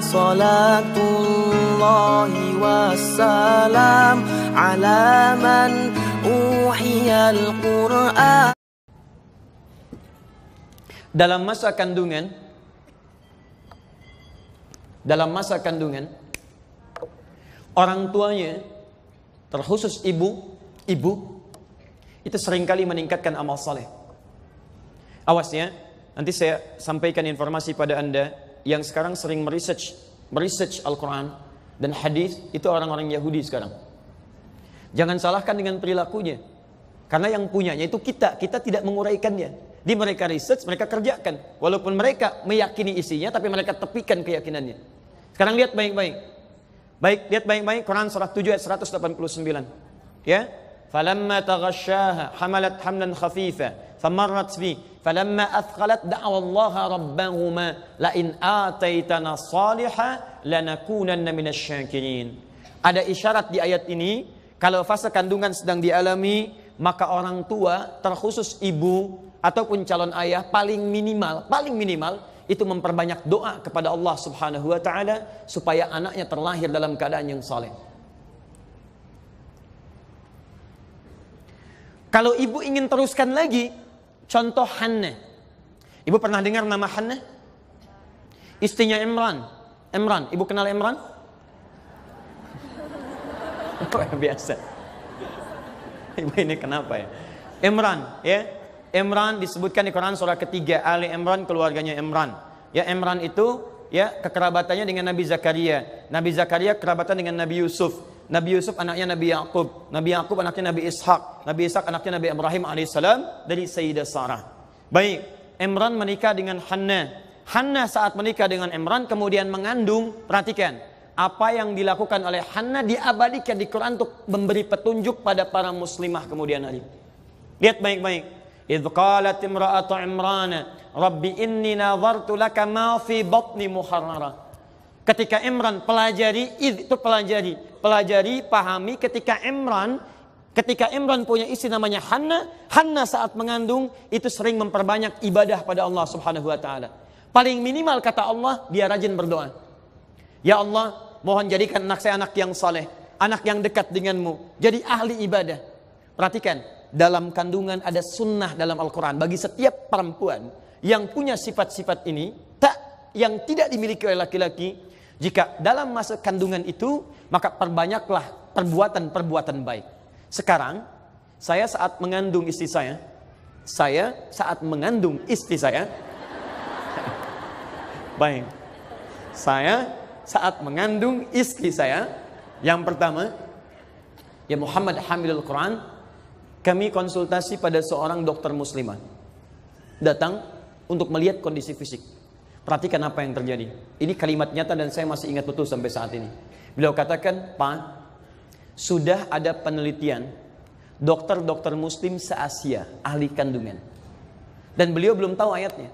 Salatullahi wassalam ala man uhiyal Qur'an dalam masa kandungan dalam masa kandungan orang tuanya terkhusus ibu ibu itu seringkali meningkatkan amal saleh awas ya nanti saya sampaikan informasi pada anda yang sekarang sering meresearch meresearch Al-Quran dan hadis itu orang-orang Yahudi sekarang. Jangan salahkan dengan perilakunya. Karena yang punyanya itu kita, kita tidak menguraikannya. Di mereka research, mereka kerjakan. Walaupun mereka meyakini isinya, tapi mereka tepikan keyakinannya. Sekarang lihat baik-baik. Baik, lihat baik-baik Quran surah 7 ayat 189. Ya. Falamma taghashaha hamalat hamlan khafifa famarrat fi ada isyarat di ayat ini kalau fase kandungan sedang dialami maka orang tua terkhusus ibu ataupun calon ayah paling minimal paling minimal itu memperbanyak doa kepada Allah Subhanahu wa taala supaya anaknya terlahir dalam keadaan yang saleh. Kalau ibu ingin teruskan lagi, Contoh Hanne. Ibu pernah dengar nama Hanne? Istrinya Imran. Imran, ibu kenal Imran? Biasa. Ibu ini kenapa ya? Imran, ya. Imran disebutkan di Quran surah ketiga Ali Imran keluarganya Imran. Ya Imran itu ya kekerabatannya dengan Nabi Zakaria. Nabi Zakaria kerabatan dengan Nabi Yusuf. Nabi Yusuf anaknya Nabi Yaqub, Nabi Yaqub anaknya Nabi Ishak, Nabi Ishak anaknya Nabi Ibrahim alaihissalam dari Sayyidah Sarah. Baik, Imran menikah dengan Hanna. Hanna saat menikah dengan Imran kemudian mengandung, perhatikan, apa yang dilakukan oleh Hanna diabadikan di Quran untuk memberi petunjuk pada para muslimah kemudian hari. Lihat baik-baik. إذ qalat imra'atu Imran, rabbi inni نظرت laka ma fi batni muharrara. Ketika Imran pelajari, itu pelajari, pelajari, pahami. Ketika Imran, ketika Imran punya istri namanya Hanna, Hanna saat mengandung itu sering memperbanyak ibadah pada Allah Subhanahu wa taala. Paling minimal kata Allah, dia rajin berdoa. Ya Allah, mohon jadikan anak saya anak yang saleh, anak yang dekat denganmu, jadi ahli ibadah. Perhatikan, dalam kandungan ada sunnah dalam Al-Quran bagi setiap perempuan yang punya sifat-sifat ini tak yang tidak dimiliki oleh laki-laki jika dalam masa kandungan itu, maka perbanyaklah perbuatan-perbuatan baik. Sekarang, saya saat mengandung istri saya, saya saat mengandung istri saya, baik, saya saat mengandung istri saya, yang pertama, ya Muhammad Hamilul Quran, kami konsultasi pada seorang dokter muslimah. Datang untuk melihat kondisi fisik. Perhatikan apa yang terjadi. Ini kalimat nyata dan saya masih ingat betul sampai saat ini. Beliau katakan, Pak, sudah ada penelitian dokter-dokter muslim se-Asia, ahli kandungan. Dan beliau belum tahu ayatnya.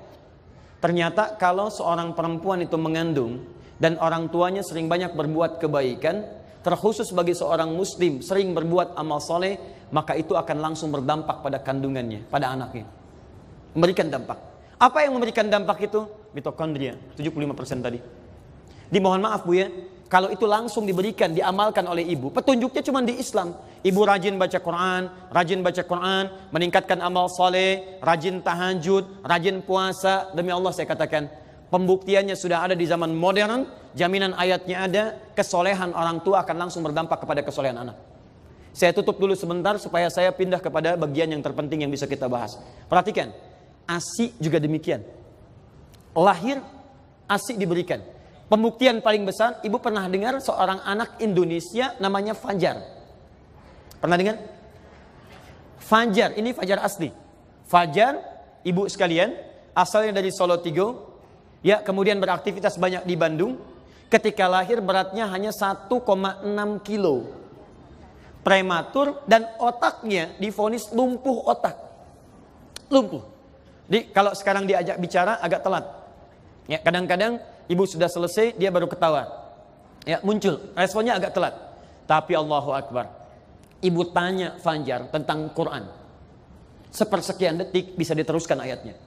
Ternyata kalau seorang perempuan itu mengandung dan orang tuanya sering banyak berbuat kebaikan, terkhusus bagi seorang muslim sering berbuat amal soleh, maka itu akan langsung berdampak pada kandungannya, pada anaknya. Memberikan dampak. Apa yang memberikan dampak itu? Mitokondria, 75% tadi. Dimohon maaf Bu ya, kalau itu langsung diberikan, diamalkan oleh ibu. Petunjuknya cuma di Islam. Ibu rajin baca Quran, rajin baca Quran, meningkatkan amal soleh, rajin tahajud, rajin puasa. Demi Allah saya katakan, pembuktiannya sudah ada di zaman modern, jaminan ayatnya ada, kesolehan orang tua akan langsung berdampak kepada kesolehan anak. Saya tutup dulu sebentar supaya saya pindah kepada bagian yang terpenting yang bisa kita bahas. Perhatikan, ASI juga demikian. Lahir, ASI diberikan. Pembuktian paling besar, ibu pernah dengar seorang anak Indonesia namanya Fajar. Pernah dengar? Fajar, ini Fajar asli. Fajar, ibu sekalian, asalnya dari Solo Tigo, ya kemudian beraktivitas banyak di Bandung. Ketika lahir beratnya hanya 1,6 kilo. Prematur dan otaknya difonis lumpuh otak. Lumpuh. Jadi kalau sekarang diajak bicara agak telat. Ya, kadang-kadang ibu sudah selesai dia baru ketawa. Ya, muncul. Responnya agak telat. Tapi Allahu Akbar. Ibu tanya Fajar tentang Quran. Sepersekian detik bisa diteruskan ayatnya.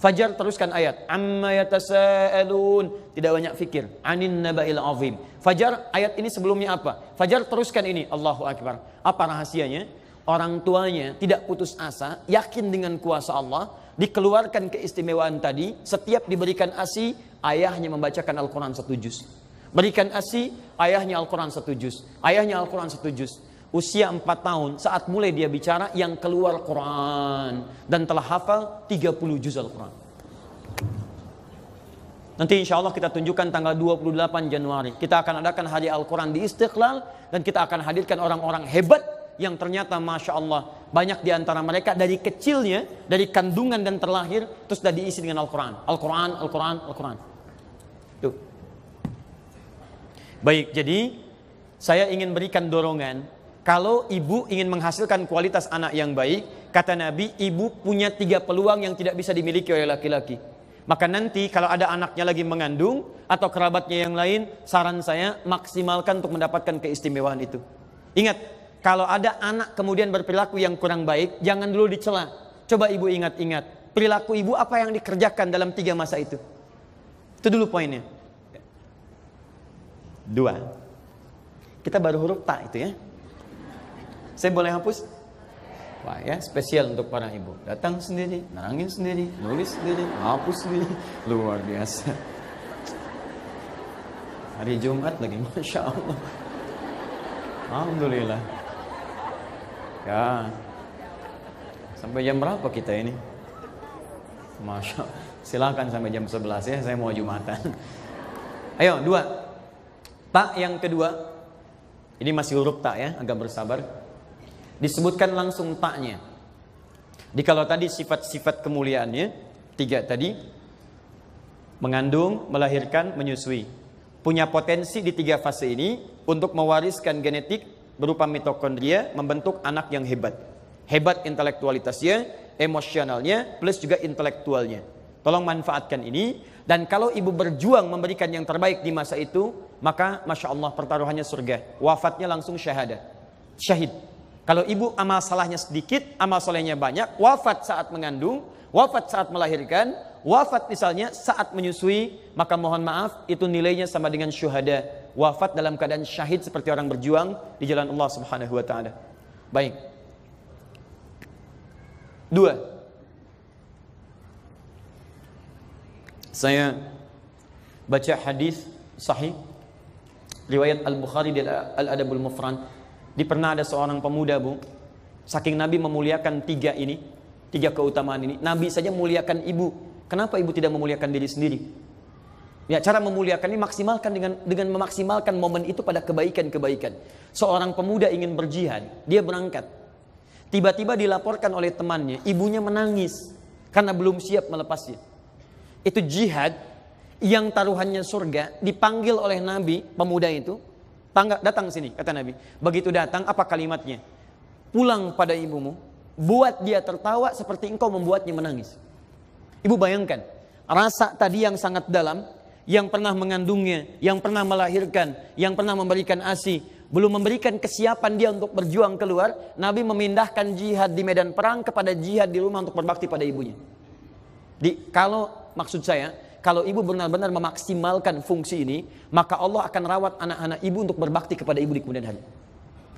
Fajar teruskan ayat. Amma yatasa'alun. Tidak banyak fikir. Anin naba'il azim. Fajar ayat ini sebelumnya apa? Fajar teruskan ini. Allahu Akbar. Apa rahasianya? Orang tuanya tidak putus asa, yakin dengan kuasa Allah, dikeluarkan keistimewaan tadi, setiap diberikan ASI, ayahnya membacakan Al-Quran satu juz. Berikan ASI, ayahnya Al-Quran satu juz. Ayahnya Al-Quran satu juz. Usia empat tahun, saat mulai dia bicara, yang keluar Quran. Dan telah hafal 30 juz Al-Quran. Nanti insya Allah kita tunjukkan tanggal 28 Januari. Kita akan adakan hari Al-Quran di Istiqlal. Dan kita akan hadirkan orang-orang hebat yang ternyata Masya Allah banyak di antara mereka dari kecilnya, dari kandungan dan terlahir, terus sudah diisi dengan Al-Quran. Al-Quran, Al-Quran, Al-Quran. Tuh. Baik, jadi saya ingin berikan dorongan. Kalau ibu ingin menghasilkan kualitas anak yang baik, kata Nabi, ibu punya tiga peluang yang tidak bisa dimiliki oleh laki-laki. Maka nanti kalau ada anaknya lagi mengandung atau kerabatnya yang lain, saran saya maksimalkan untuk mendapatkan keistimewaan itu. Ingat, kalau ada anak kemudian berperilaku yang kurang baik, jangan dulu dicela. Coba ibu ingat-ingat, perilaku ibu apa yang dikerjakan dalam tiga masa itu? Itu dulu poinnya. Dua. Kita baru huruf tak itu ya. Saya boleh hapus? Wah ya, spesial untuk para ibu. Datang sendiri, nangin sendiri, nulis sendiri, hapus sendiri. Luar biasa. Hari Jumat lagi, Masya Allah. Alhamdulillah. Ya. Sampai jam berapa kita ini? Masya Allah. Silakan sampai jam 11 ya, saya mau Jumatan. Ayo, dua. Tak yang kedua. Ini masih huruf tak ya, agak bersabar. Disebutkan langsung taknya. Di kalau tadi sifat-sifat kemuliaannya, tiga tadi, mengandung, melahirkan, menyusui. Punya potensi di tiga fase ini untuk mewariskan genetik berupa mitokondria membentuk anak yang hebat. Hebat intelektualitasnya, emosionalnya, plus juga intelektualnya. Tolong manfaatkan ini. Dan kalau ibu berjuang memberikan yang terbaik di masa itu, maka Masya Allah pertaruhannya surga. Wafatnya langsung syahadat. Syahid. Kalau ibu amal salahnya sedikit, amal solehnya banyak, wafat saat mengandung, wafat saat melahirkan, wafat misalnya saat menyusui, maka mohon maaf itu nilainya sama dengan syuhada wafat dalam keadaan syahid seperti orang berjuang di jalan Allah Subhanahu wa taala. Baik. Dua. Saya baca hadis sahih riwayat Al-Bukhari di Al-Adabul Mufrad. Di pernah ada seorang pemuda, Bu. Saking Nabi memuliakan tiga ini, tiga keutamaan ini. Nabi saja muliakan ibu. Kenapa ibu tidak memuliakan diri sendiri? Ya, cara ini maksimalkan dengan dengan memaksimalkan momen itu pada kebaikan-kebaikan. Seorang pemuda ingin berjihad, dia berangkat. Tiba-tiba dilaporkan oleh temannya, ibunya menangis karena belum siap melepasnya. Itu jihad yang taruhannya surga dipanggil oleh Nabi pemuda itu datang sini kata Nabi begitu datang apa kalimatnya pulang pada ibumu buat dia tertawa seperti engkau membuatnya menangis ibu bayangkan rasa tadi yang sangat dalam yang pernah mengandungnya, yang pernah melahirkan, yang pernah memberikan ASI, belum memberikan kesiapan dia untuk berjuang keluar, Nabi memindahkan jihad di medan perang kepada jihad di rumah untuk berbakti pada ibunya. Di, kalau maksud saya, kalau ibu benar-benar memaksimalkan fungsi ini, maka Allah akan rawat anak-anak ibu untuk berbakti kepada ibu di kemudian hari.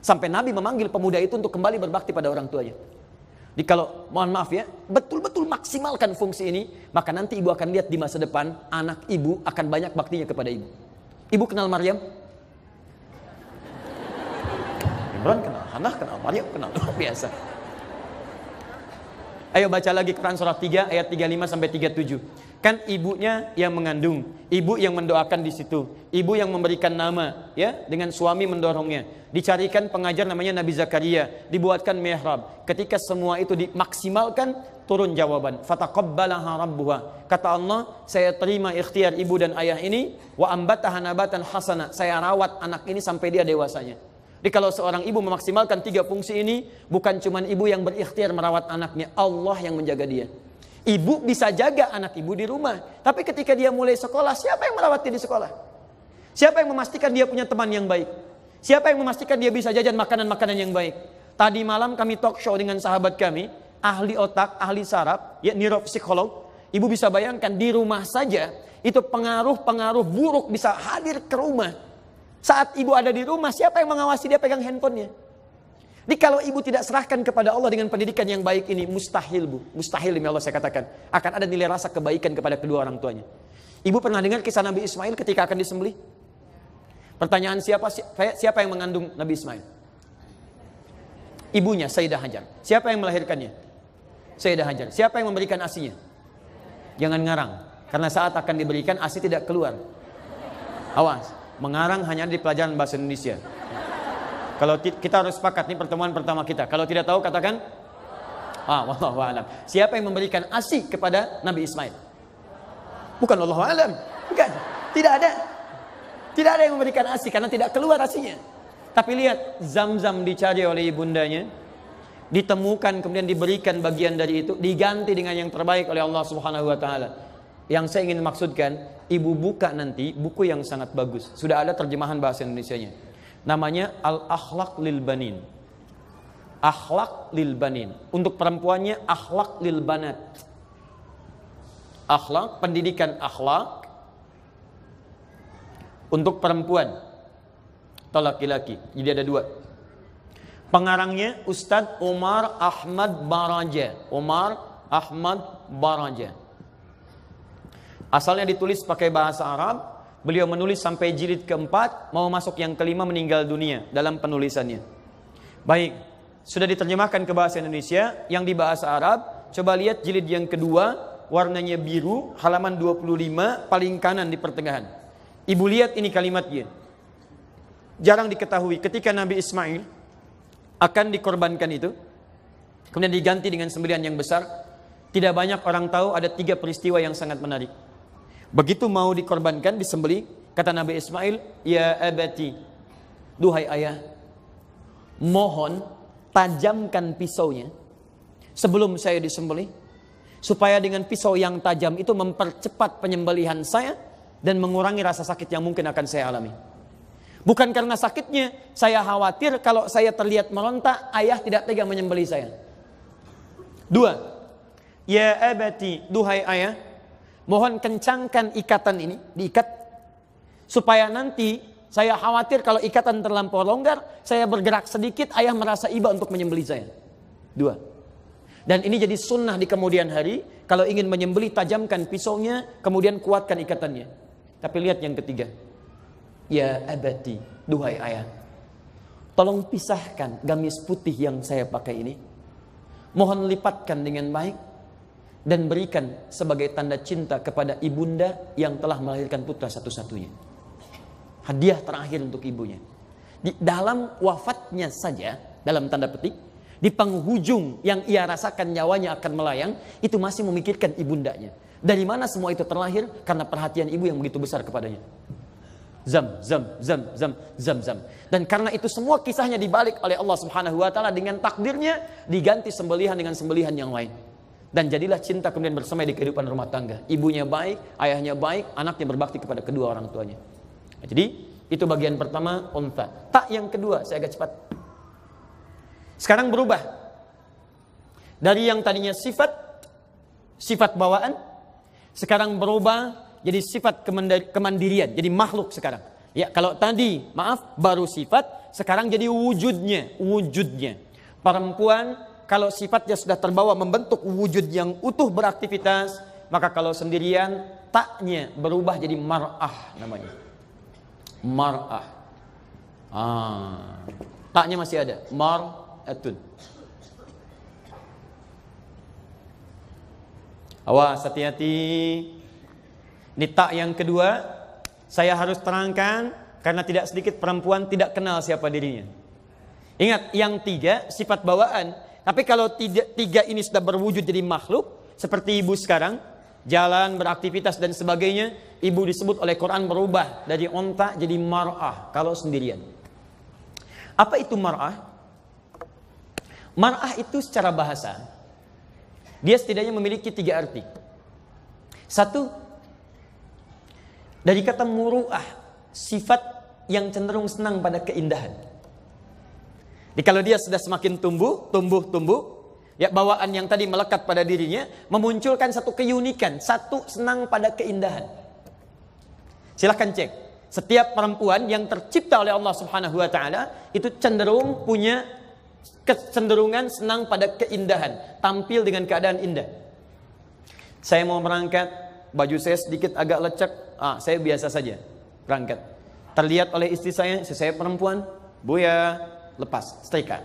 Sampai Nabi memanggil pemuda itu untuk kembali berbakti pada orang tuanya. Jadi kalau mohon maaf ya, betul-betul maksimalkan fungsi ini, maka nanti ibu akan lihat di masa depan anak ibu akan banyak baktinya kepada ibu. Ibu kenal Maryam? Imran kenal, Hannah kenal, Maryam kenal, luar biasa. Ayo baca lagi Quran surah 3 ayat 35 sampai 37 kan ibunya yang mengandung, ibu yang mendoakan di situ, ibu yang memberikan nama, ya, dengan suami mendorongnya. Dicarikan pengajar namanya Nabi Zakaria, dibuatkan mihrab. Ketika semua itu dimaksimalkan, turun jawaban. Fataqabbalaha rabbuha. Kata Allah, saya terima ikhtiar ibu dan ayah ini, wa ambataha nabatan hasana. Saya rawat anak ini sampai dia dewasanya. Jadi kalau seorang ibu memaksimalkan tiga fungsi ini, bukan cuma ibu yang berikhtiar merawat anaknya, Allah yang menjaga dia. Ibu bisa jaga anak ibu di rumah. Tapi ketika dia mulai sekolah, siapa yang merawat dia di sekolah? Siapa yang memastikan dia punya teman yang baik? Siapa yang memastikan dia bisa jajan makanan-makanan yang baik? Tadi malam kami talk show dengan sahabat kami, ahli otak, ahli saraf, ya neuropsikolog. Ibu bisa bayangkan di rumah saja itu pengaruh-pengaruh buruk bisa hadir ke rumah. Saat ibu ada di rumah, siapa yang mengawasi dia pegang handphonenya? Jadi kalau ibu tidak serahkan kepada Allah dengan pendidikan yang baik ini, mustahil bu, mustahil demi Allah saya katakan. Akan ada nilai rasa kebaikan kepada kedua orang tuanya. Ibu pernah dengar kisah Nabi Ismail ketika akan disembelih? Pertanyaan siapa siapa yang mengandung Nabi Ismail? Ibunya Sayyidah Hajar. Siapa yang melahirkannya? Sayyidah Hajar. Siapa yang memberikan asinya? Jangan ngarang, karena saat akan diberikan asi tidak keluar. Awas, mengarang hanya di pelajaran bahasa Indonesia. Kalau kita harus sepakat nih pertemuan pertama kita. Kalau tidak tahu katakan ah wallahu alam. Siapa yang memberikan ASI kepada Nabi Ismail? Bukan Allah alam. Bukan. Tidak ada. Tidak ada yang memberikan ASI karena tidak keluar ASINya. Tapi lihat Zam-Zam dicari oleh ibundanya ditemukan kemudian diberikan bagian dari itu diganti dengan yang terbaik oleh Allah Subhanahu wa taala. Yang saya ingin maksudkan, ibu buka nanti buku yang sangat bagus. Sudah ada terjemahan bahasa Indonesia-nya namanya al akhlak lil banin akhlak lil banin untuk perempuannya akhlak lil banat akhlak pendidikan akhlak untuk perempuan atau laki-laki jadi ada dua pengarangnya Ustadz Umar Ahmad Baraja Umar Ahmad Baraja asalnya ditulis pakai bahasa Arab Beliau menulis sampai jilid keempat, mau masuk yang kelima meninggal dunia dalam penulisannya. Baik, sudah diterjemahkan ke bahasa Indonesia, yang di bahasa Arab, coba lihat jilid yang kedua, warnanya biru, halaman 25, paling kanan di pertengahan. Ibu lihat ini kalimatnya. Jarang diketahui ketika Nabi Ismail akan dikorbankan itu, kemudian diganti dengan sembilan yang besar, tidak banyak orang tahu ada tiga peristiwa yang sangat menarik. Begitu mau dikorbankan, disembeli, kata Nabi Ismail, "Ya abati, duhai ayah, mohon tajamkan pisaunya sebelum saya disembeli supaya dengan pisau yang tajam itu mempercepat penyembelihan saya dan mengurangi rasa sakit yang mungkin akan saya alami." Bukan karena sakitnya, saya khawatir kalau saya terlihat meronta, ayah tidak tega menyembeli saya. Dua, ya abati, duhai ayah, Mohon kencangkan ikatan ini, diikat. Supaya nanti saya khawatir kalau ikatan terlampau longgar, saya bergerak sedikit, ayah merasa iba untuk menyembelih saya. Dua. Dan ini jadi sunnah di kemudian hari, kalau ingin menyembeli tajamkan pisaunya, kemudian kuatkan ikatannya. Tapi lihat yang ketiga. Ya abadi, duhai ayah. Tolong pisahkan gamis putih yang saya pakai ini. Mohon lipatkan dengan baik dan berikan sebagai tanda cinta kepada ibunda yang telah melahirkan putra satu-satunya. Hadiah terakhir untuk ibunya. Di dalam wafatnya saja, dalam tanda petik, di penghujung yang ia rasakan nyawanya akan melayang, itu masih memikirkan ibundanya. Dari mana semua itu terlahir? Karena perhatian ibu yang begitu besar kepadanya. Zam, zam, zam, zam, zam, zam. Dan karena itu semua kisahnya dibalik oleh Allah Subhanahu wa taala dengan takdirnya diganti sembelihan dengan sembelihan yang lain dan jadilah cinta kemudian bersama di kehidupan rumah tangga. Ibunya baik, ayahnya baik, anaknya berbakti kepada kedua orang tuanya. Nah, jadi itu bagian pertama unta. Tak yang kedua saya agak cepat. Sekarang berubah. Dari yang tadinya sifat sifat bawaan sekarang berubah jadi sifat kemandirian, jadi makhluk sekarang. Ya, kalau tadi maaf baru sifat, sekarang jadi wujudnya, wujudnya. Perempuan kalau sifatnya sudah terbawa membentuk wujud yang utuh beraktivitas, maka kalau sendirian taknya berubah jadi mar'ah namanya. Mar'ah. Ah. Taknya masih ada. Mar atun. Awas hati-hati. Ini tak yang kedua saya harus terangkan karena tidak sedikit perempuan tidak kenal siapa dirinya. Ingat, yang tiga sifat bawaan tapi kalau tiga, tiga ini sudah berwujud jadi makhluk, seperti ibu sekarang, jalan, beraktivitas dan sebagainya, ibu disebut oleh Quran berubah dari onta jadi mar'ah kalau sendirian. Apa itu mar'ah? Mar'ah itu secara bahasa, dia setidaknya memiliki tiga arti. Satu, dari kata muru'ah, sifat yang cenderung senang pada keindahan. Jadi kalau dia sudah semakin tumbuh, tumbuh, tumbuh, ya bawaan yang tadi melekat pada dirinya memunculkan satu keunikan, satu senang pada keindahan. Silahkan cek. Setiap perempuan yang tercipta oleh Allah Subhanahu wa taala itu cenderung punya kecenderungan senang pada keindahan, tampil dengan keadaan indah. Saya mau berangkat, baju saya sedikit agak lecek, ah saya biasa saja berangkat. Terlihat oleh istri saya, saya perempuan, Bu ya, lepas, setrika.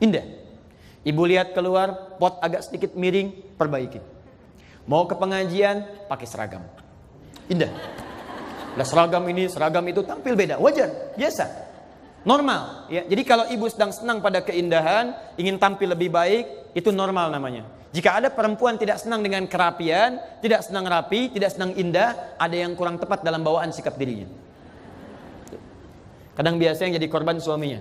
Indah. Ibu lihat keluar, pot agak sedikit miring, perbaiki. Mau ke pengajian, pakai seragam. Indah. Nah, seragam ini, seragam itu tampil beda, wajar, biasa. Normal, ya. Jadi kalau ibu sedang senang pada keindahan, ingin tampil lebih baik, itu normal namanya. Jika ada perempuan tidak senang dengan kerapian, tidak senang rapi, tidak senang indah, ada yang kurang tepat dalam bawaan sikap dirinya. Kadang biasanya jadi korban suaminya.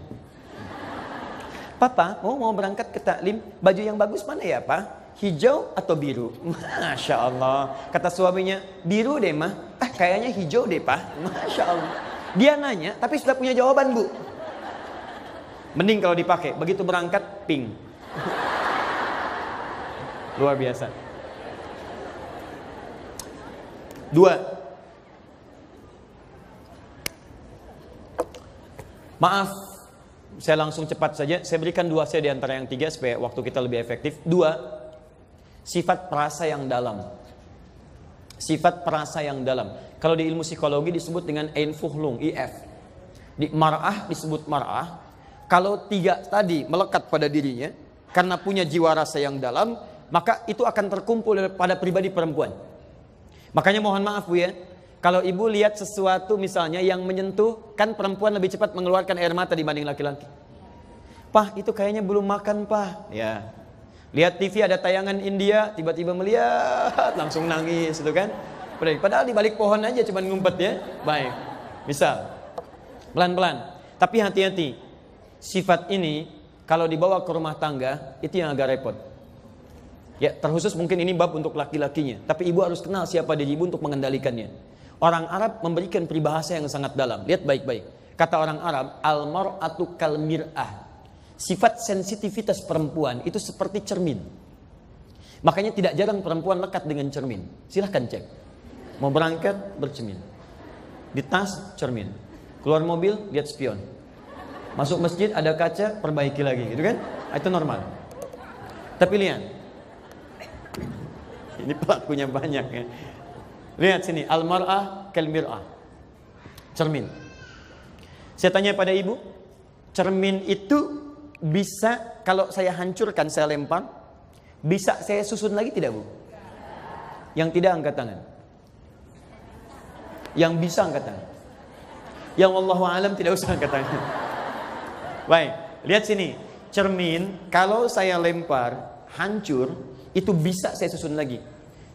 Papa, mau mau berangkat ke taklim, baju yang bagus mana ya, Pak? Hijau atau biru? Masya Allah. Kata suaminya, biru deh, mah. Ah, kayaknya hijau deh, Pak. Masya Allah. Dia nanya, tapi sudah punya jawaban, Bu. Mending kalau dipakai. Begitu berangkat, pink. Luar biasa. Dua, Maaf, saya langsung cepat saja. Saya berikan dua saya di antara yang tiga supaya waktu kita lebih efektif. Dua, sifat perasa yang dalam. Sifat perasa yang dalam. Kalau di ilmu psikologi disebut dengan Fuhlung, IF. Di marah disebut marah. Kalau tiga tadi melekat pada dirinya, karena punya jiwa rasa yang dalam, maka itu akan terkumpul pada pribadi perempuan. Makanya mohon maaf Bu ya, kalau ibu lihat sesuatu misalnya yang menyentuh, kan perempuan lebih cepat mengeluarkan air mata dibanding laki-laki. Pah, itu kayaknya belum makan, Pah. Ya. Lihat TV ada tayangan India, tiba-tiba melihat, langsung nangis itu kan. Padahal di balik pohon aja cuman ngumpet ya. Baik. Misal. Pelan-pelan. Tapi hati-hati. Sifat ini kalau dibawa ke rumah tangga, itu yang agak repot. Ya, terkhusus mungkin ini bab untuk laki-lakinya. Tapi ibu harus kenal siapa diri ibu untuk mengendalikannya. Orang Arab memberikan peribahasa yang sangat dalam. Lihat baik-baik. Kata orang Arab, al-mar'atu kalmirah Sifat sensitivitas perempuan itu seperti cermin. Makanya tidak jarang perempuan lekat dengan cermin. Silahkan cek. Mau berangkat, bercermin. Di tas, cermin. Keluar mobil, lihat spion. Masuk masjid, ada kaca, perbaiki lagi. Gitu kan? Itu normal. Tapi lihat. Ini pelakunya banyak ya. Lihat sini, almarah, marah Cermin. Saya tanya pada ibu, cermin itu bisa kalau saya hancurkan, saya lempar, bisa saya susun lagi tidak, Bu? Yang tidak angkat tangan. Yang bisa angkat tangan. Yang Allah alam tidak usah angkat tangan. Baik, lihat sini. Cermin kalau saya lempar hancur, itu bisa saya susun lagi.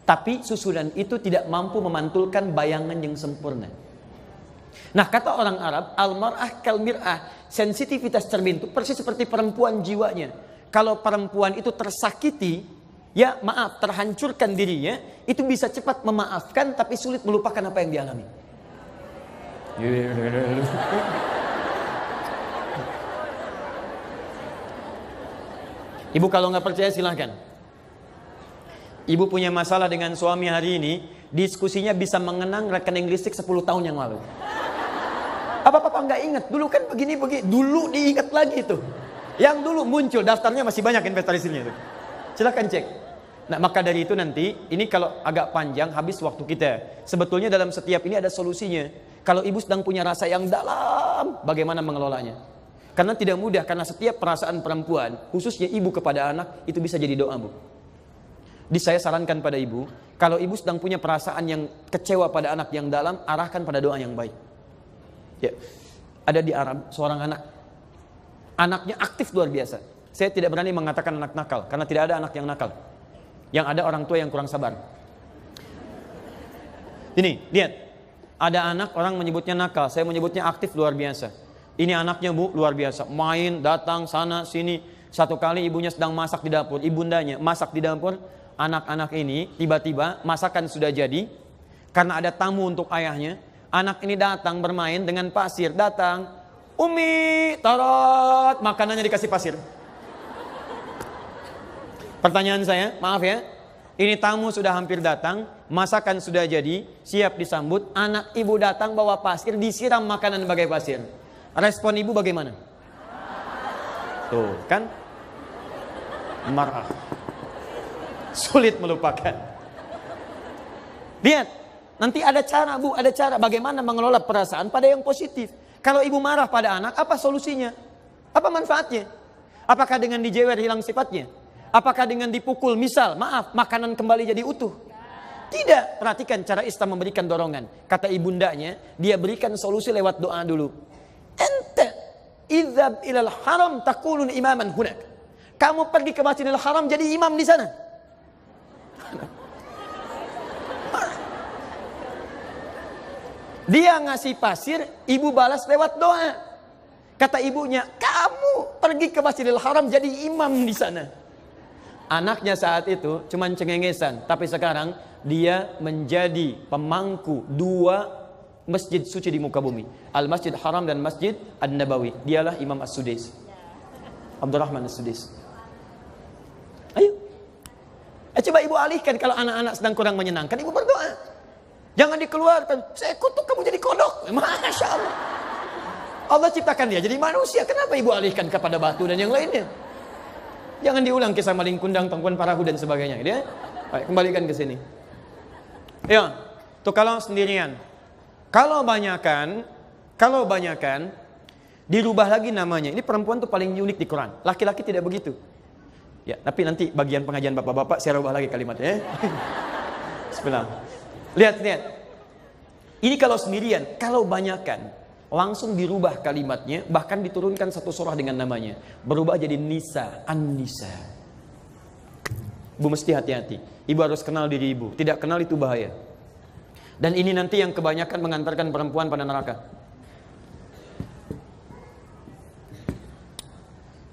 Tapi susulan itu tidak mampu memantulkan bayangan yang sempurna. Nah kata orang Arab, almarah kalmirah, sensitivitas cermin itu persis seperti perempuan jiwanya. Kalau perempuan itu tersakiti, ya maaf, terhancurkan dirinya, itu bisa cepat memaafkan tapi sulit melupakan apa yang dialami. Ibu kalau nggak percaya silahkan ibu punya masalah dengan suami hari ini, diskusinya bisa mengenang rekening listrik 10 tahun yang lalu. Apa papa nggak ingat? Dulu kan begini begini. Dulu diingat lagi itu. Yang dulu muncul daftarnya masih banyak investasinya itu. Silahkan cek. Nah maka dari itu nanti ini kalau agak panjang habis waktu kita. Sebetulnya dalam setiap ini ada solusinya. Kalau ibu sedang punya rasa yang dalam, bagaimana mengelolanya? Karena tidak mudah, karena setiap perasaan perempuan, khususnya ibu kepada anak, itu bisa jadi doa, Bu. Di saya sarankan pada ibu, kalau ibu sedang punya perasaan yang kecewa pada anak yang dalam, arahkan pada doa yang baik. Ya. Ada di Arab seorang anak. Anaknya aktif luar biasa. Saya tidak berani mengatakan anak nakal karena tidak ada anak yang nakal. Yang ada orang tua yang kurang sabar. Ini, lihat. Ada anak orang menyebutnya nakal, saya menyebutnya aktif luar biasa. Ini anaknya bu luar biasa, main, datang sana sini. Satu kali ibunya sedang masak di dapur, ibundanya masak di dapur, anak-anak ini tiba-tiba masakan sudah jadi karena ada tamu untuk ayahnya. Anak ini datang bermain dengan pasir, datang, Umi, tarot, makanannya dikasih pasir. Pertanyaan saya, maaf ya, ini tamu sudah hampir datang, masakan sudah jadi, siap disambut, anak ibu datang bawa pasir, disiram makanan sebagai pasir. Respon ibu bagaimana? Tuh, kan? Marah. sulit melupakan. Lihat, nanti ada cara bu, ada cara bagaimana mengelola perasaan pada yang positif. Kalau ibu marah pada anak, apa solusinya? Apa manfaatnya? Apakah dengan dijewer hilang sifatnya? Apakah dengan dipukul misal, maaf, makanan kembali jadi utuh? Tidak, perhatikan cara Islam memberikan dorongan. Kata ibundanya, dia berikan solusi lewat doa dulu. Ente idzab ilal haram takulun imaman hunak. Kamu pergi ke Masjidil Haram jadi imam di sana. Dia ngasih pasir, ibu balas lewat doa. Kata ibunya, kamu pergi ke Masjidil Haram jadi imam di sana. Anaknya saat itu cuman cengengesan, tapi sekarang dia menjadi pemangku dua masjid suci di muka bumi. Al-Masjid Haram dan Masjid An-Nabawi. Dialah Imam As-Sudais. Abdurrahman As-Sudais. Ayo. Eh, coba ibu alihkan kalau anak-anak sedang kurang menyenangkan, ibu berdoa. Jangan dikeluarkan. Saya kutuk kamu jadi kodok. Masya Allah. Allah ciptakan dia jadi manusia. Kenapa ibu alihkan kepada batu dan yang lainnya? Jangan diulang kisah maling kundang, tangkuan parahu dan sebagainya. Gitu ya? Baik, kembalikan ke sini. Ya, tuh kalau sendirian. Kalau banyakan, kalau banyakan, dirubah lagi namanya. Ini perempuan tuh paling unik di Quran. Laki-laki tidak begitu. Ya, tapi nanti bagian pengajian bapak-bapak saya rubah lagi kalimatnya. Ya. Sebelah. Lihat, lihat. Ini kalau sendirian, kalau banyakkan, langsung dirubah kalimatnya, bahkan diturunkan satu surah dengan namanya. Berubah jadi Nisa, An-Nisa. Ibu mesti hati-hati. Ibu harus kenal diri ibu. Tidak kenal itu bahaya. Dan ini nanti yang kebanyakan mengantarkan perempuan pada neraka.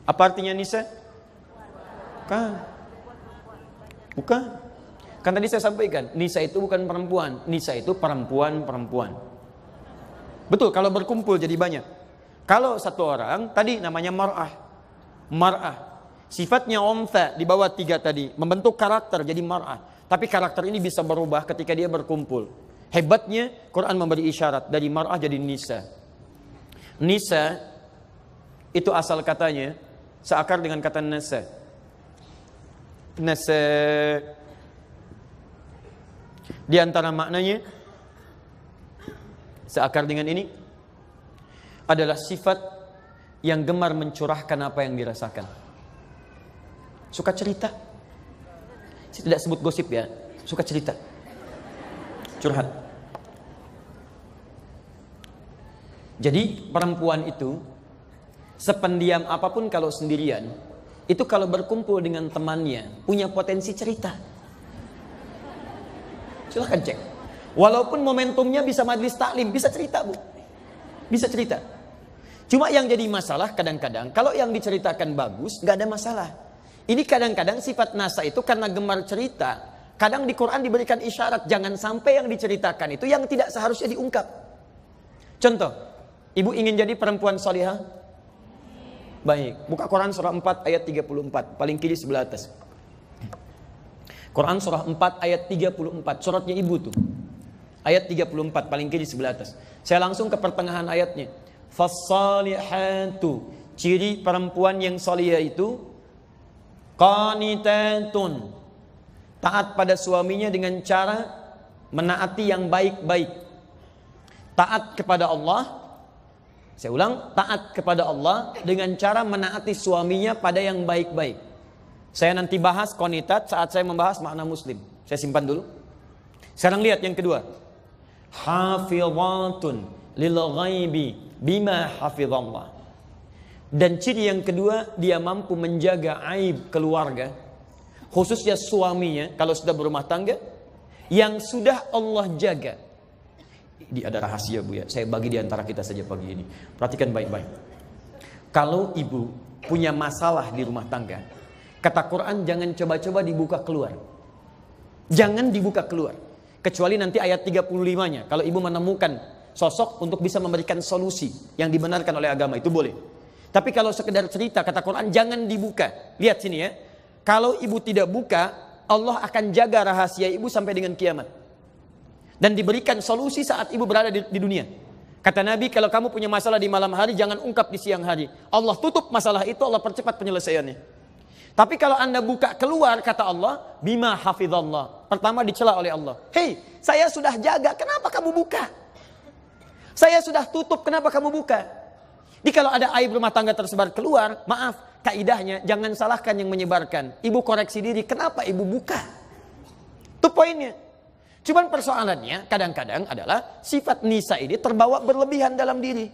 Apa artinya Nisa? Bukan. Bukan. Kan tadi saya sampaikan, nisa itu bukan perempuan, nisa itu perempuan-perempuan. Betul, kalau berkumpul jadi banyak. Kalau satu orang, tadi namanya mar'ah. Mar'ah. Sifatnya onta di bawah tiga tadi, membentuk karakter jadi mar'ah. Tapi karakter ini bisa berubah ketika dia berkumpul. Hebatnya Quran memberi isyarat dari mar'ah jadi nisa. Nisa itu asal katanya seakar dengan kata nasa. Nasa di antara maknanya seakar dengan ini adalah sifat yang gemar mencurahkan apa yang dirasakan. Suka cerita. Saya tidak sebut gosip ya, suka cerita. Curhat. Jadi perempuan itu sependiam apapun kalau sendirian, itu kalau berkumpul dengan temannya punya potensi cerita. Silahkan cek. Walaupun momentumnya bisa majlis taklim, bisa cerita bu. Bisa cerita. Cuma yang jadi masalah kadang-kadang, kalau yang diceritakan bagus, nggak ada masalah. Ini kadang-kadang sifat nasa itu karena gemar cerita, kadang di Quran diberikan isyarat, jangan sampai yang diceritakan itu yang tidak seharusnya diungkap. Contoh, ibu ingin jadi perempuan solihah? Baik, buka Quran surah 4 ayat 34, paling kiri sebelah atas. Quran surah 4 ayat 34. Suratnya ibu tuh. Ayat 34 paling kiri sebelah atas. Saya langsung ke pertengahan ayatnya. Fasalihatu. Ciri perempuan yang solia itu qanitatun. Taat pada suaminya dengan cara menaati yang baik-baik. Taat kepada Allah. Saya ulang, taat kepada Allah dengan cara menaati suaminya pada yang baik-baik. Saya nanti bahas konitat saat saya membahas makna muslim. Saya simpan dulu. Sekarang lihat yang kedua. Hafizatun lil ghaibi bima hafizallah. Dan ciri yang kedua, dia mampu menjaga aib keluarga, khususnya suaminya kalau sudah berumah tangga yang sudah Allah jaga. Ini ada rahasia Bu ya, saya bagi di antara kita saja pagi ini. Perhatikan baik-baik. Kalau ibu punya masalah di rumah tangga, Kata Quran jangan coba-coba dibuka keluar. Jangan dibuka keluar. Kecuali nanti ayat 35-nya. Kalau ibu menemukan sosok untuk bisa memberikan solusi yang dibenarkan oleh agama itu boleh. Tapi kalau sekedar cerita kata Quran jangan dibuka. Lihat sini ya. Kalau ibu tidak buka, Allah akan jaga rahasia ibu sampai dengan kiamat. Dan diberikan solusi saat ibu berada di, di dunia. Kata Nabi, kalau kamu punya masalah di malam hari, jangan ungkap di siang hari. Allah tutup masalah itu, Allah percepat penyelesaiannya. Tapi kalau Anda buka keluar kata Allah, bima hafizallah. Pertama dicela oleh Allah. Hei, saya sudah jaga, kenapa kamu buka? Saya sudah tutup, kenapa kamu buka? Jadi kalau ada aib rumah tangga tersebar keluar, maaf, kaidahnya jangan salahkan yang menyebarkan. Ibu koreksi diri, kenapa ibu buka? Itu poinnya. Cuman persoalannya kadang-kadang adalah sifat nisa ini terbawa berlebihan dalam diri.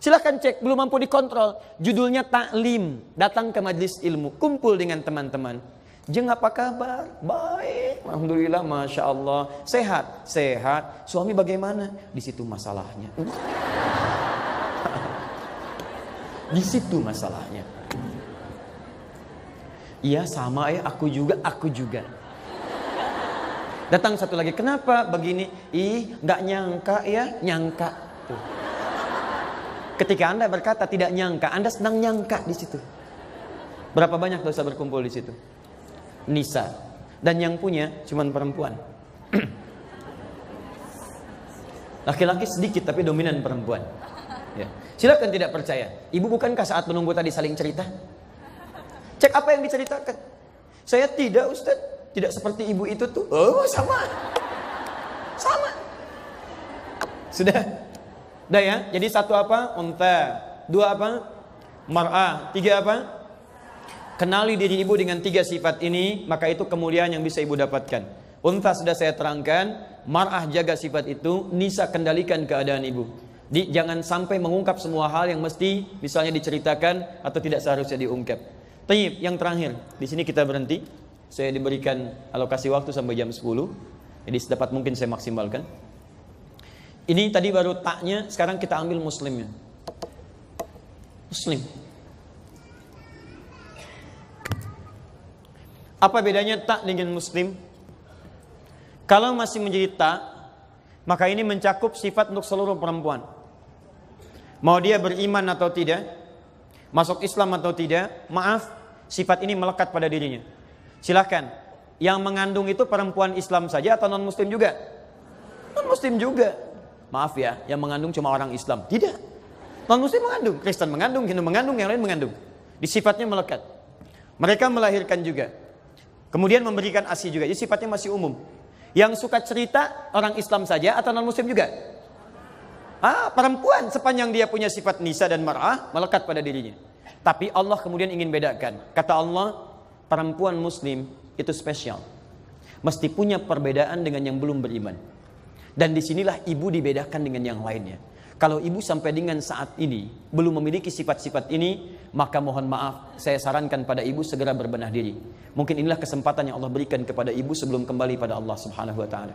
Silahkan cek, belum mampu dikontrol. Judulnya taklim, datang ke majelis ilmu, kumpul dengan teman-teman. Jeng apa kabar? Baik, Alhamdulillah, Masya Allah. Sehat, sehat. Suami bagaimana? Di situ masalahnya. Di situ masalahnya. Iya sama ya, aku juga, aku juga. Datang satu lagi, kenapa begini? Ih, nggak nyangka ya, nyangka. Tuh. Ketika Anda berkata tidak nyangka, Anda senang nyangka di situ. Berapa banyak dosa berkumpul di situ? Nisa. Dan yang punya cuma perempuan. Laki-laki sedikit tapi dominan perempuan. Ya. Silakan tidak percaya. Ibu bukankah saat menunggu tadi saling cerita? Cek apa yang diceritakan. Saya tidak Ustaz. Tidak seperti ibu itu tuh. Oh sama. Sama. Sudah Dah ya. Jadi satu apa? Unta. Dua apa? Mar'ah. Tiga apa? Kenali diri ibu dengan tiga sifat ini, maka itu kemuliaan yang bisa ibu dapatkan. Unta sudah saya terangkan, mar'ah jaga sifat itu, nisa kendalikan keadaan ibu. Di, jangan sampai mengungkap semua hal yang mesti misalnya diceritakan atau tidak seharusnya diungkap. Tayyip, yang terakhir, di sini kita berhenti. Saya diberikan alokasi waktu sampai jam 10. Jadi sedapat mungkin saya maksimalkan. Ini tadi baru taknya, sekarang kita ambil muslimnya. Muslim. Apa bedanya tak dengan muslim? Kalau masih menjadi tak, maka ini mencakup sifat untuk seluruh perempuan. Mau dia beriman atau tidak, masuk Islam atau tidak, maaf, sifat ini melekat pada dirinya. Silahkan, yang mengandung itu perempuan Islam saja atau non-muslim juga? Non-muslim juga. Maaf ya, yang mengandung cuma orang Islam. Tidak. Non-Muslim mengandung, Kristen mengandung, Hindu mengandung, yang lain mengandung. Di sifatnya melekat. Mereka melahirkan juga. Kemudian memberikan asi juga. Jadi sifatnya masih umum. Yang suka cerita orang Islam saja atau non-Muslim juga? Ah, perempuan sepanjang dia punya sifat nisa dan mar'ah melekat pada dirinya. Tapi Allah kemudian ingin bedakan. Kata Allah, perempuan muslim itu spesial. Mesti punya perbedaan dengan yang belum beriman. Dan disinilah ibu dibedakan dengan yang lainnya. Kalau ibu sampai dengan saat ini belum memiliki sifat-sifat ini, maka mohon maaf, saya sarankan pada ibu segera berbenah diri. Mungkin inilah kesempatan yang Allah berikan kepada ibu sebelum kembali pada Allah Subhanahu wa taala.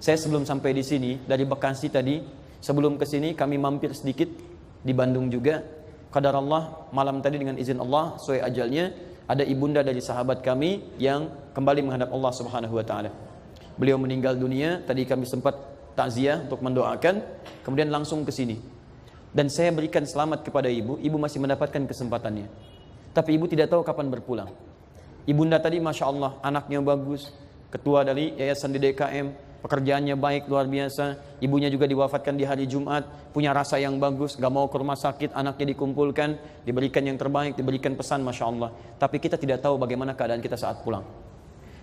Saya sebelum sampai di sini dari Bekasi tadi, sebelum ke sini kami mampir sedikit di Bandung juga. Kadar Allah malam tadi dengan izin Allah sesuai ajalnya ada ibunda dari sahabat kami yang kembali menghadap Allah Subhanahu wa taala. Beliau meninggal dunia, tadi kami sempat takziah untuk mendoakan, kemudian langsung ke sini. Dan saya berikan selamat kepada ibu, ibu masih mendapatkan kesempatannya. Tapi ibu tidak tahu kapan berpulang. Ibunda tadi Masya Allah, anaknya bagus, ketua dari yayasan di DKM, pekerjaannya baik, luar biasa. Ibunya juga diwafatkan di hari Jumat, punya rasa yang bagus, gak mau ke rumah sakit, anaknya dikumpulkan, diberikan yang terbaik, diberikan pesan Masya Allah. Tapi kita tidak tahu bagaimana keadaan kita saat pulang.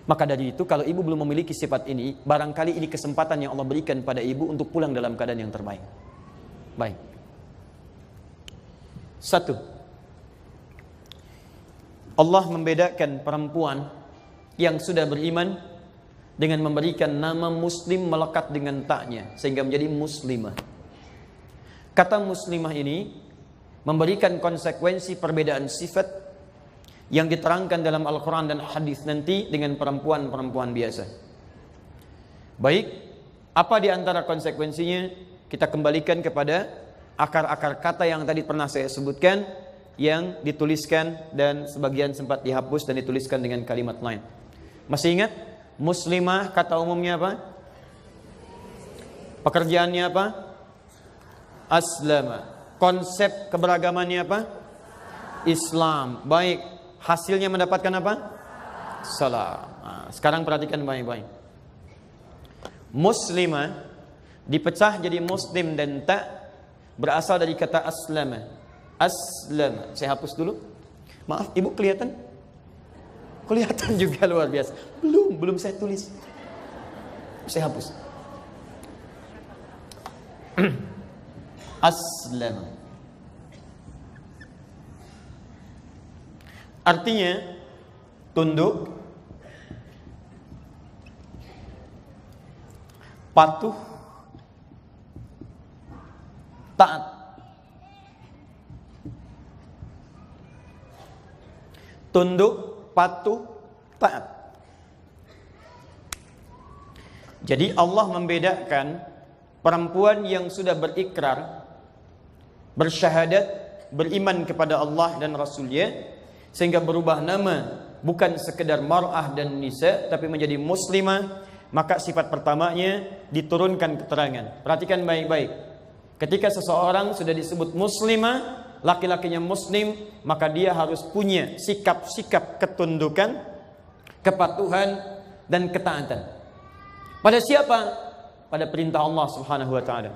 Maka dari itu kalau ibu belum memiliki sifat ini, barangkali ini kesempatan yang Allah berikan pada ibu untuk pulang dalam keadaan yang terbaik. Baik. Satu. Allah membedakan perempuan yang sudah beriman dengan memberikan nama muslim melekat dengan taknya sehingga menjadi muslimah. Kata muslimah ini memberikan konsekuensi perbedaan sifat yang diterangkan dalam Al-Quran dan hadis nanti dengan perempuan-perempuan biasa. Baik, apa di antara konsekuensinya? Kita kembalikan kepada akar-akar kata yang tadi pernah saya sebutkan yang dituliskan dan sebagian sempat dihapus dan dituliskan dengan kalimat lain. Masih ingat? Muslimah kata umumnya apa? Pekerjaannya apa? Aslama. Konsep keberagamannya apa? Islam. Baik, hasilnya mendapatkan apa? Salam. Ah, sekarang perhatikan baik-baik. Muslimah dipecah jadi muslim dan tak berasal dari kata aslama. Aslama. Saya hapus dulu. Maaf, ibu kelihatan? Kelihatan juga luar biasa. Belum, belum saya tulis. Saya hapus. aslama. Artinya tunduk patuh taat tunduk patuh taat jadi Allah membedakan perempuan yang sudah berikrar bersyahadat beriman kepada Allah dan Rasulnya sehingga berubah nama bukan sekedar mar'ah dan nisa tapi menjadi muslimah maka sifat pertamanya diturunkan keterangan perhatikan baik-baik ketika seseorang sudah disebut muslimah laki-lakinya muslim maka dia harus punya sikap-sikap ketundukan kepatuhan dan ketaatan pada siapa pada perintah Allah Subhanahu wa taala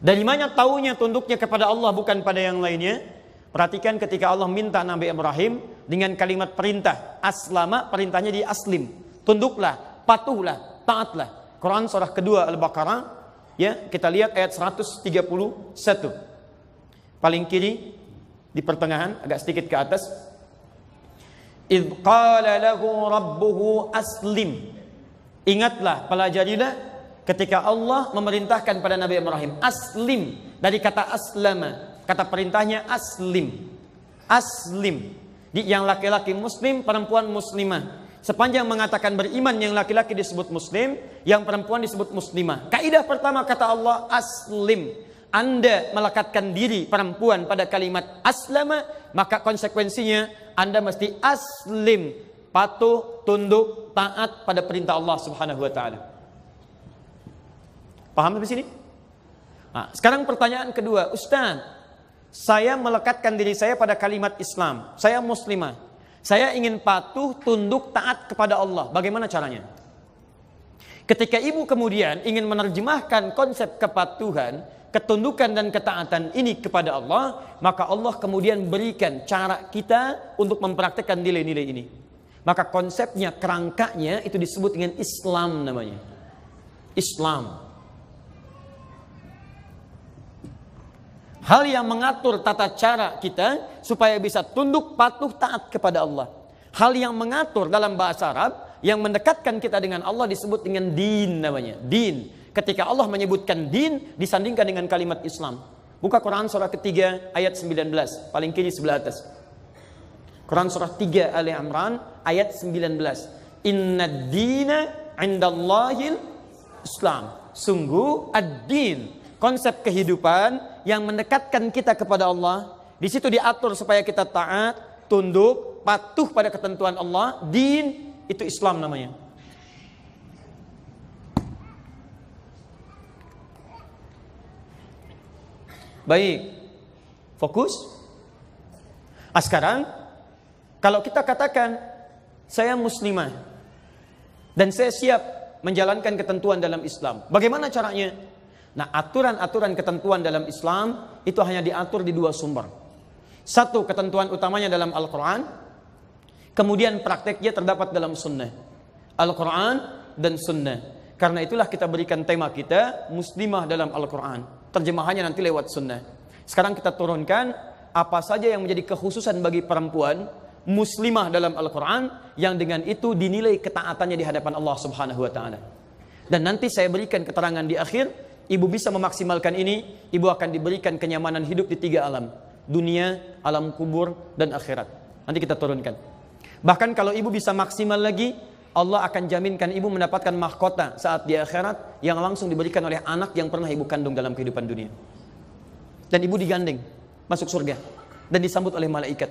dari mana taunya tunduknya kepada Allah bukan pada yang lainnya Perhatikan ketika Allah minta Nabi Ibrahim dengan kalimat perintah. Aslama perintahnya di aslim. Tunduklah, patuhlah, taatlah. Quran surah kedua Al-Baqarah. Ya, kita lihat ayat 131. Paling kiri di pertengahan agak sedikit ke atas. Idh qala lahu rabbuhu aslim. Ingatlah, pelajarilah ketika Allah memerintahkan pada Nabi Ibrahim aslim dari kata aslama Kata perintahnya aslim. Aslim. Di yang laki-laki muslim, perempuan muslimah. Sepanjang mengatakan beriman yang laki-laki disebut muslim, yang perempuan disebut muslimah. Kaidah pertama kata Allah aslim. Anda melekatkan diri perempuan pada kalimat aslama, maka konsekuensinya Anda mesti aslim, patuh, tunduk, taat pada perintah Allah Subhanahu wa taala. Paham sampai sini? Nah, sekarang pertanyaan kedua, Ustaz, saya melekatkan diri saya pada kalimat Islam. Saya muslimah. Saya ingin patuh, tunduk, taat kepada Allah. Bagaimana caranya? Ketika ibu kemudian ingin menerjemahkan konsep kepatuhan, ketundukan dan ketaatan ini kepada Allah, maka Allah kemudian berikan cara kita untuk mempraktekkan nilai-nilai ini. Maka konsepnya, kerangkanya itu disebut dengan Islam namanya. Islam. Hal yang mengatur tata cara kita supaya bisa tunduk patuh taat kepada Allah. Hal yang mengatur dalam bahasa Arab yang mendekatkan kita dengan Allah disebut dengan din namanya. Din. Ketika Allah menyebutkan din disandingkan dengan kalimat Islam. Buka Quran surah ketiga ayat 19 paling kiri sebelah atas. Quran surah 3 Ali Imran ayat 19. Inna dina indallahil Islam. Sungguh ad-din konsep kehidupan yang mendekatkan kita kepada Allah. Di situ diatur supaya kita taat, tunduk, patuh pada ketentuan Allah. Din itu Islam namanya. Baik. Fokus. Ah, sekarang kalau kita katakan saya muslimah dan saya siap menjalankan ketentuan dalam Islam. Bagaimana caranya? Nah, aturan-aturan ketentuan dalam Islam itu hanya diatur di dua sumber. Satu, ketentuan utamanya dalam Al-Quran. Kemudian prakteknya terdapat dalam sunnah. Al-Quran dan sunnah. Karena itulah kita berikan tema kita, muslimah dalam Al-Quran. Terjemahannya nanti lewat sunnah. Sekarang kita turunkan apa saja yang menjadi kekhususan bagi perempuan muslimah dalam Al-Quran yang dengan itu dinilai ketaatannya di hadapan Allah Subhanahu wa taala. Dan nanti saya berikan keterangan di akhir ibu bisa memaksimalkan ini, ibu akan diberikan kenyamanan hidup di tiga alam. Dunia, alam kubur, dan akhirat. Nanti kita turunkan. Bahkan kalau ibu bisa maksimal lagi, Allah akan jaminkan ibu mendapatkan mahkota saat di akhirat yang langsung diberikan oleh anak yang pernah ibu kandung dalam kehidupan dunia. Dan ibu digandeng, masuk surga. Dan disambut oleh malaikat.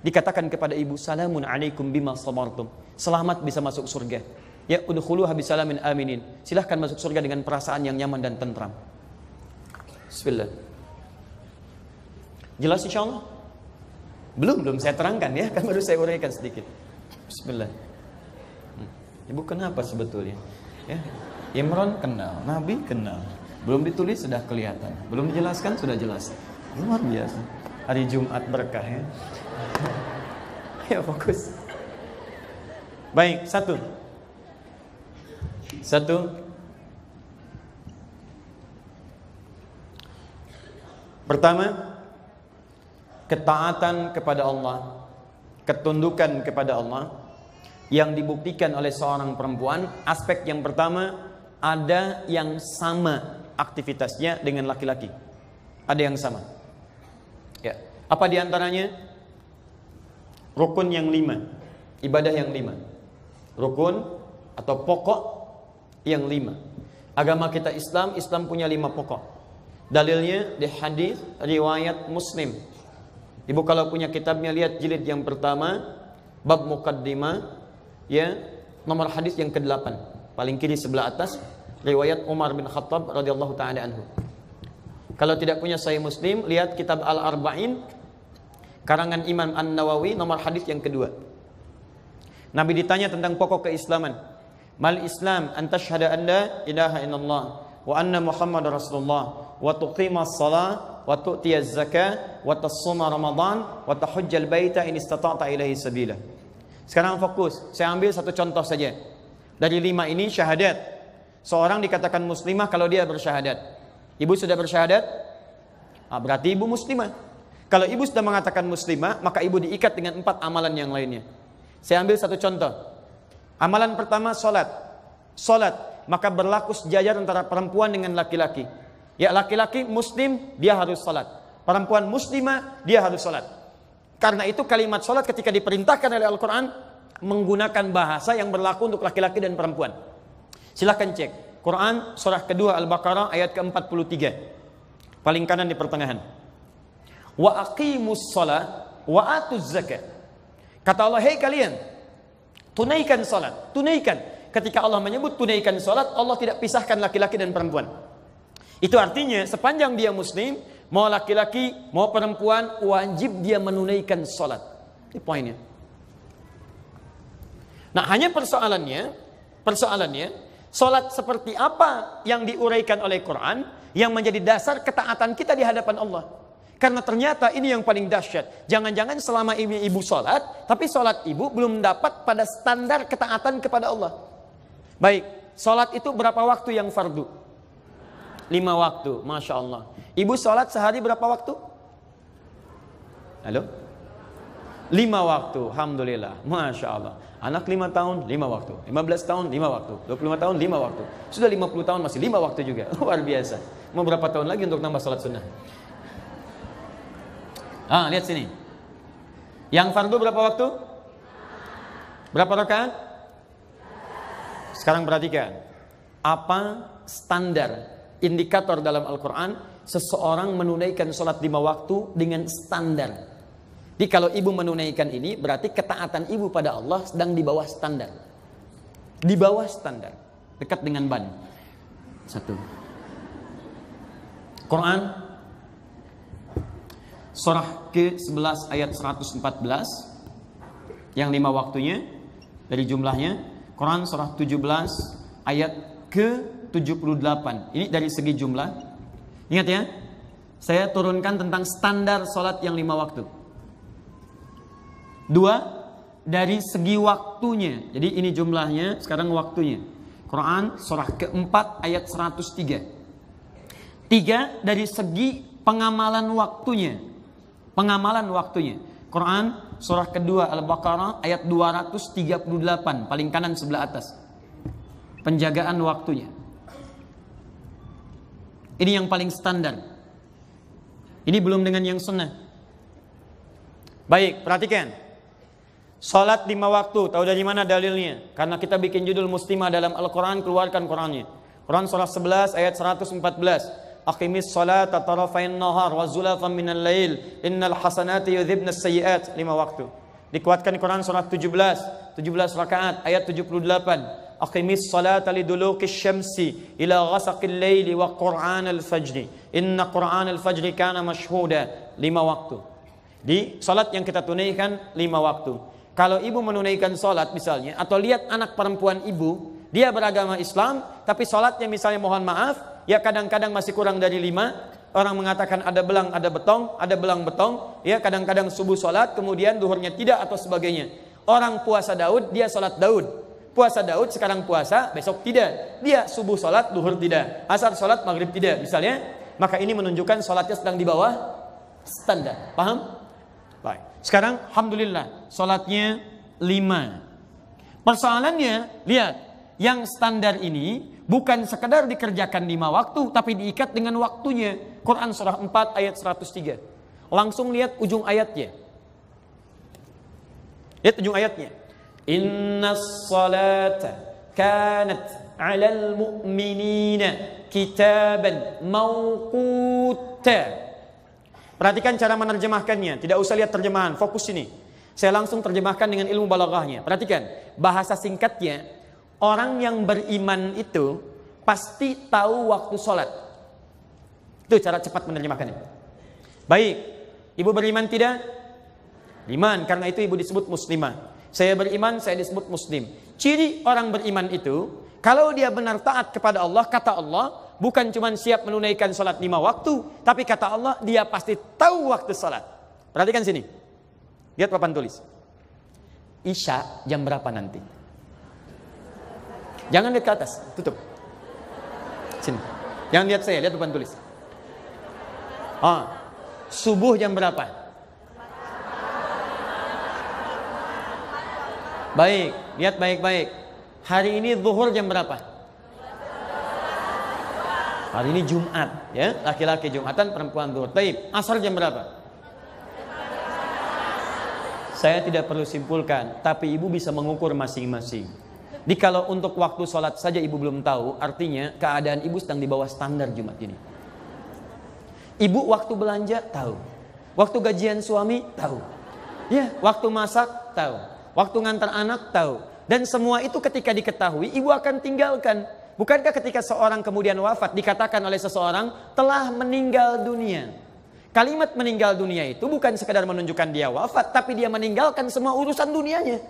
Dikatakan kepada ibu, Salamun alaikum bima sabartum. Selamat bisa masuk surga Ya udhulu salamin aminin. Silahkan masuk surga dengan perasaan yang nyaman dan tentram. Bismillah. Jelas insya Allah? Belum, belum saya terangkan ya. Kan baru saya uraikan sedikit. Bismillah. Hmm. Ibu kenapa sebetulnya? Ya. Imron kenal, Nabi kenal. Belum ditulis sudah kelihatan. Belum dijelaskan sudah jelas. Luar biasa. Hari Jumat berkah ya. Ayo ya, fokus. Baik, satu. Satu Pertama Ketaatan kepada Allah Ketundukan kepada Allah Yang dibuktikan oleh seorang perempuan Aspek yang pertama Ada yang sama aktivitasnya dengan laki-laki Ada yang sama ya. Apa diantaranya? Rukun yang lima Ibadah yang lima Rukun atau pokok yang lima. Agama kita Islam, Islam punya lima pokok. Dalilnya di hadis riwayat Muslim. Ibu kalau punya kitabnya lihat jilid yang pertama bab mukaddimah ya nomor hadis yang ke-8 paling kiri sebelah atas riwayat Umar bin Khattab radhiyallahu taala anhu. Kalau tidak punya Sahih Muslim lihat kitab Al-Arba'in karangan Imam An-Nawawi nomor hadis yang kedua. Nabi ditanya tentang pokok keislaman mal Islam an tashhada an la ilaha illallah wa anna Muhammad Rasulullah wa tuqima as-salah wa tu'ti az-zakah wa tasuma Ramadan wa tahujjal baita in istata'ta ilaihi sabila. Sekarang fokus, saya ambil satu contoh saja. Dari lima ini syahadat. Seorang dikatakan muslimah kalau dia bersyahadat. Ibu sudah bersyahadat? Ah, berarti ibu muslimah. Kalau ibu sudah mengatakan muslimah, maka ibu diikat dengan empat amalan yang lainnya. Saya ambil satu contoh. Amalan pertama solat. Solat. Maka berlaku sejajar antara perempuan dengan laki-laki. Ya laki-laki muslim dia harus solat. Perempuan muslimah dia harus solat. Karena itu kalimat solat ketika diperintahkan oleh Al-Quran menggunakan bahasa yang berlaku untuk laki-laki dan perempuan. Silahkan cek. Quran surah kedua Al-Baqarah ayat ke-43. Paling kanan di pertengahan. Wa aqimus salat wa atuz zakat. Kata Allah, "Hei kalian, Tunaikan salat, tunaikan. Ketika Allah menyebut tunaikan salat, Allah tidak pisahkan laki-laki dan perempuan. Itu artinya sepanjang dia muslim, mau laki-laki, mau perempuan, wajib dia menunaikan salat. itu poinnya. Nah, hanya persoalannya, persoalannya Salat seperti apa yang diuraikan oleh Quran yang menjadi dasar ketaatan kita di hadapan Allah? Karena ternyata ini yang paling dahsyat. Jangan-jangan selama ini ibu sholat, tapi sholat ibu belum dapat pada standar ketaatan kepada Allah. Baik, sholat itu berapa waktu yang fardu? Lima waktu, Masya Allah. Ibu sholat sehari berapa waktu? Halo? Lima waktu, Alhamdulillah, Masya Allah. Anak lima tahun, lima waktu. Lima belas tahun, lima waktu. Dua puluh lima tahun, lima waktu. Sudah lima puluh tahun, masih lima waktu juga. Luar biasa. Mau berapa tahun lagi untuk nambah sholat sunnah? Ah, lihat sini. Yang fardu berapa waktu? Berapa rakaat? Sekarang perhatikan. Apa standar indikator dalam Al-Qur'an seseorang menunaikan sholat lima waktu dengan standar. Jadi kalau ibu menunaikan ini berarti ketaatan ibu pada Allah sedang di bawah standar. Di bawah standar. Dekat dengan ban. Satu. Quran surah ke-11 ayat 114 yang lima waktunya dari jumlahnya Quran surah 17 ayat ke-78 ini dari segi jumlah ingat ya saya turunkan tentang standar solat yang lima waktu dua dari segi waktunya jadi ini jumlahnya sekarang waktunya Quran surah ke-4 ayat 103 tiga dari segi pengamalan waktunya Pengamalan waktunya. Quran surah kedua Al-Baqarah ayat 238 paling kanan sebelah atas. Penjagaan waktunya. Ini yang paling standar. Ini belum dengan yang sunnah. Baik, perhatikan. Salat lima waktu, tahu dari mana dalilnya? Karena kita bikin judul muslimah dalam Al-Quran, keluarkan Qurannya. Quran surah 11 ayat 114 aqimis salata tarafain nahar wa zulafan minal lail innal hasanati yudhibnas sayyiat lima waktu dikuatkan Quran surah 17 17 rakaat ayat 78 aqimis salata liduluqis syamsi ila ghasaqil laili wa Quran al fajri inna al fajri kana mashhuda lima waktu di salat yang kita tunaikan lima waktu kalau ibu menunaikan salat misalnya atau lihat anak perempuan ibu dia beragama Islam tapi salatnya misalnya mohon maaf ya kadang-kadang masih kurang dari lima orang mengatakan ada belang ada betong ada belang betong ya kadang-kadang subuh sholat kemudian duhurnya tidak atau sebagainya orang puasa Daud dia sholat Daud puasa Daud sekarang puasa besok tidak dia subuh sholat duhur tidak asar sholat maghrib tidak misalnya maka ini menunjukkan sholatnya sedang di bawah standar paham baik sekarang alhamdulillah sholatnya lima persoalannya lihat yang standar ini bukan sekedar dikerjakan lima waktu tapi diikat dengan waktunya. Quran surah 4 ayat 103. Langsung lihat ujung ayatnya. Lihat ujung ayatnya. Inna salata kanat alal mu'minina kitaban mawkuta. Perhatikan cara menerjemahkannya. Tidak usah lihat terjemahan. Fokus sini. Saya langsung terjemahkan dengan ilmu balaghahnya. Perhatikan. Bahasa singkatnya orang yang beriman itu pasti tahu waktu sholat. Itu cara cepat menerjemahkannya. Baik, ibu beriman tidak? Iman, karena itu ibu disebut muslimah. Saya beriman, saya disebut muslim. Ciri orang beriman itu, kalau dia benar taat kepada Allah, kata Allah, bukan cuma siap menunaikan sholat lima waktu, tapi kata Allah, dia pasti tahu waktu sholat. Perhatikan sini. Lihat papan tulis. Isya jam berapa nanti? Jangan lihat ke atas, tutup. Sini. Jangan lihat saya, lihat depan tulis. Ah, subuh jam berapa? Baik, lihat baik-baik. Hari ini zuhur jam berapa? Hari ini Jumat, ya. Laki-laki Jumatan, perempuan zuhur. Baik, asar jam berapa? Saya tidak perlu simpulkan, tapi ibu bisa mengukur masing-masing. Jadi kalau untuk waktu sholat saja ibu belum tahu, artinya keadaan ibu sedang di bawah standar Jumat ini. Ibu waktu belanja tahu. Waktu gajian suami tahu. Ya, waktu masak tahu. Waktu ngantar anak tahu. Dan semua itu ketika diketahui, ibu akan tinggalkan. Bukankah ketika seorang kemudian wafat dikatakan oleh seseorang telah meninggal dunia? Kalimat meninggal dunia itu bukan sekedar menunjukkan dia wafat, tapi dia meninggalkan semua urusan dunianya.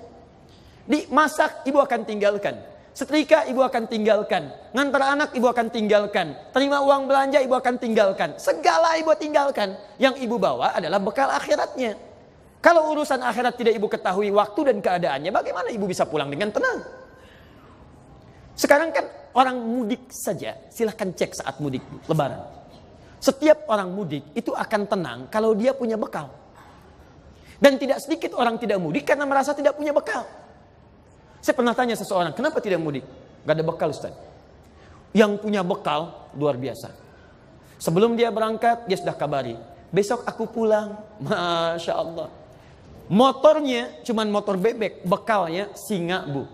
Dimasak ibu akan tinggalkan. Setrika ibu akan tinggalkan. Ngantar anak ibu akan tinggalkan. Terima uang belanja ibu akan tinggalkan. Segala ibu tinggalkan. Yang ibu bawa adalah bekal akhiratnya. Kalau urusan akhirat tidak ibu ketahui waktu dan keadaannya, bagaimana ibu bisa pulang dengan tenang? Sekarang kan orang mudik saja, silahkan cek saat mudik lebaran. Setiap orang mudik itu akan tenang kalau dia punya bekal. Dan tidak sedikit orang tidak mudik karena merasa tidak punya bekal. Saya pernah tanya seseorang, kenapa tidak mudik? Gak ada bekal Ustaz. Yang punya bekal luar biasa. Sebelum dia berangkat, dia sudah kabari. Besok aku pulang. Masya Allah. Motornya cuman motor bebek, bekalnya singa bu.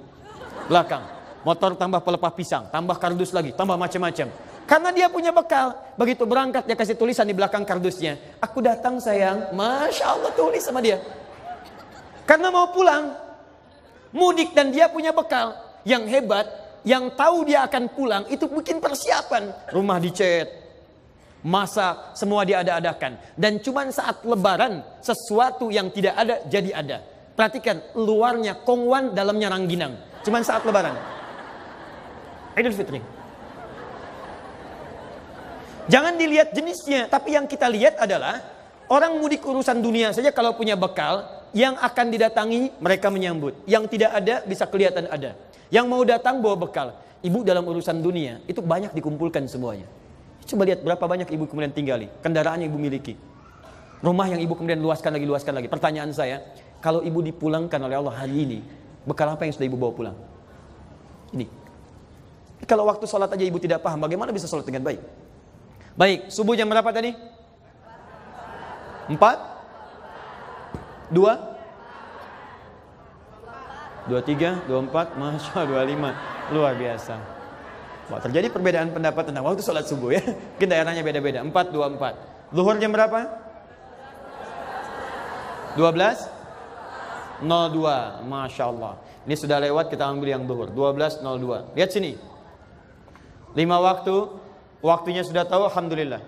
Belakang. Motor tambah pelepah pisang, tambah kardus lagi, tambah macam-macam. Karena dia punya bekal. Begitu berangkat dia kasih tulisan di belakang kardusnya. Aku datang sayang. Masya Allah tulis sama dia. Karena mau pulang mudik dan dia punya bekal yang hebat, yang tahu dia akan pulang itu bikin persiapan, rumah dicet, masa semua diada-adakan. Dan cuman saat lebaran sesuatu yang tidak ada jadi ada. Perhatikan luarnya kongwan dalamnya rangginang. Cuman saat lebaran. Idul Fitri. Jangan dilihat jenisnya, tapi yang kita lihat adalah orang mudik urusan dunia saja kalau punya bekal, yang akan didatangi mereka menyambut. Yang tidak ada bisa kelihatan ada. Yang mau datang bawa bekal. Ibu dalam urusan dunia itu banyak dikumpulkan semuanya. Coba lihat berapa banyak ibu kemudian tinggali, kendaraan yang ibu miliki. Rumah yang ibu kemudian luaskan lagi, luaskan lagi. Pertanyaan saya, kalau ibu dipulangkan oleh Allah hari ini, bekal apa yang sudah ibu bawa pulang? Ini. Kalau waktu sholat aja ibu tidak paham, bagaimana bisa sholat dengan baik? Baik, subuh jam berapa tadi? Empat? Dua? Dua tiga, dua empat, masya Allah, dua lima. Luar biasa. Wah, terjadi perbedaan pendapat tentang waktu sholat subuh ya. Mungkin daerahnya beda-beda. Empat, dua empat. Zuhur jam berapa? Dua belas? nol dua Masya Allah Ini sudah lewat kita ambil yang dua belas nol dua Lihat sini lima waktu Waktunya sudah tahu Alhamdulillah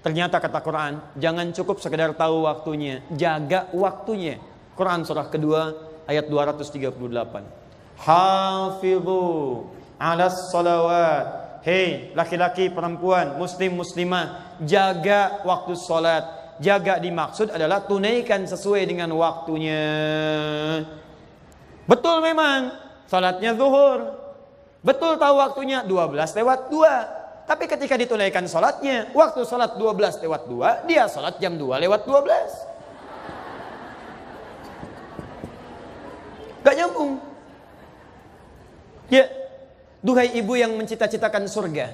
Ternyata kata Quran, jangan cukup sekedar tahu waktunya, jaga waktunya. Quran surah kedua ayat 238. Hafizu ala salawat. Hei, laki-laki, perempuan, muslim, muslimah, jaga waktu salat. Jaga dimaksud adalah tunaikan sesuai dengan waktunya. Betul memang, salatnya zuhur. Betul tahu waktunya 12 lewat 2. Tapi ketika ditunaikan sholatnya, waktu sholat 12 lewat 2, dia sholat jam 2 lewat 12. Gak nyambung. Ya, duhai ibu yang mencita-citakan surga.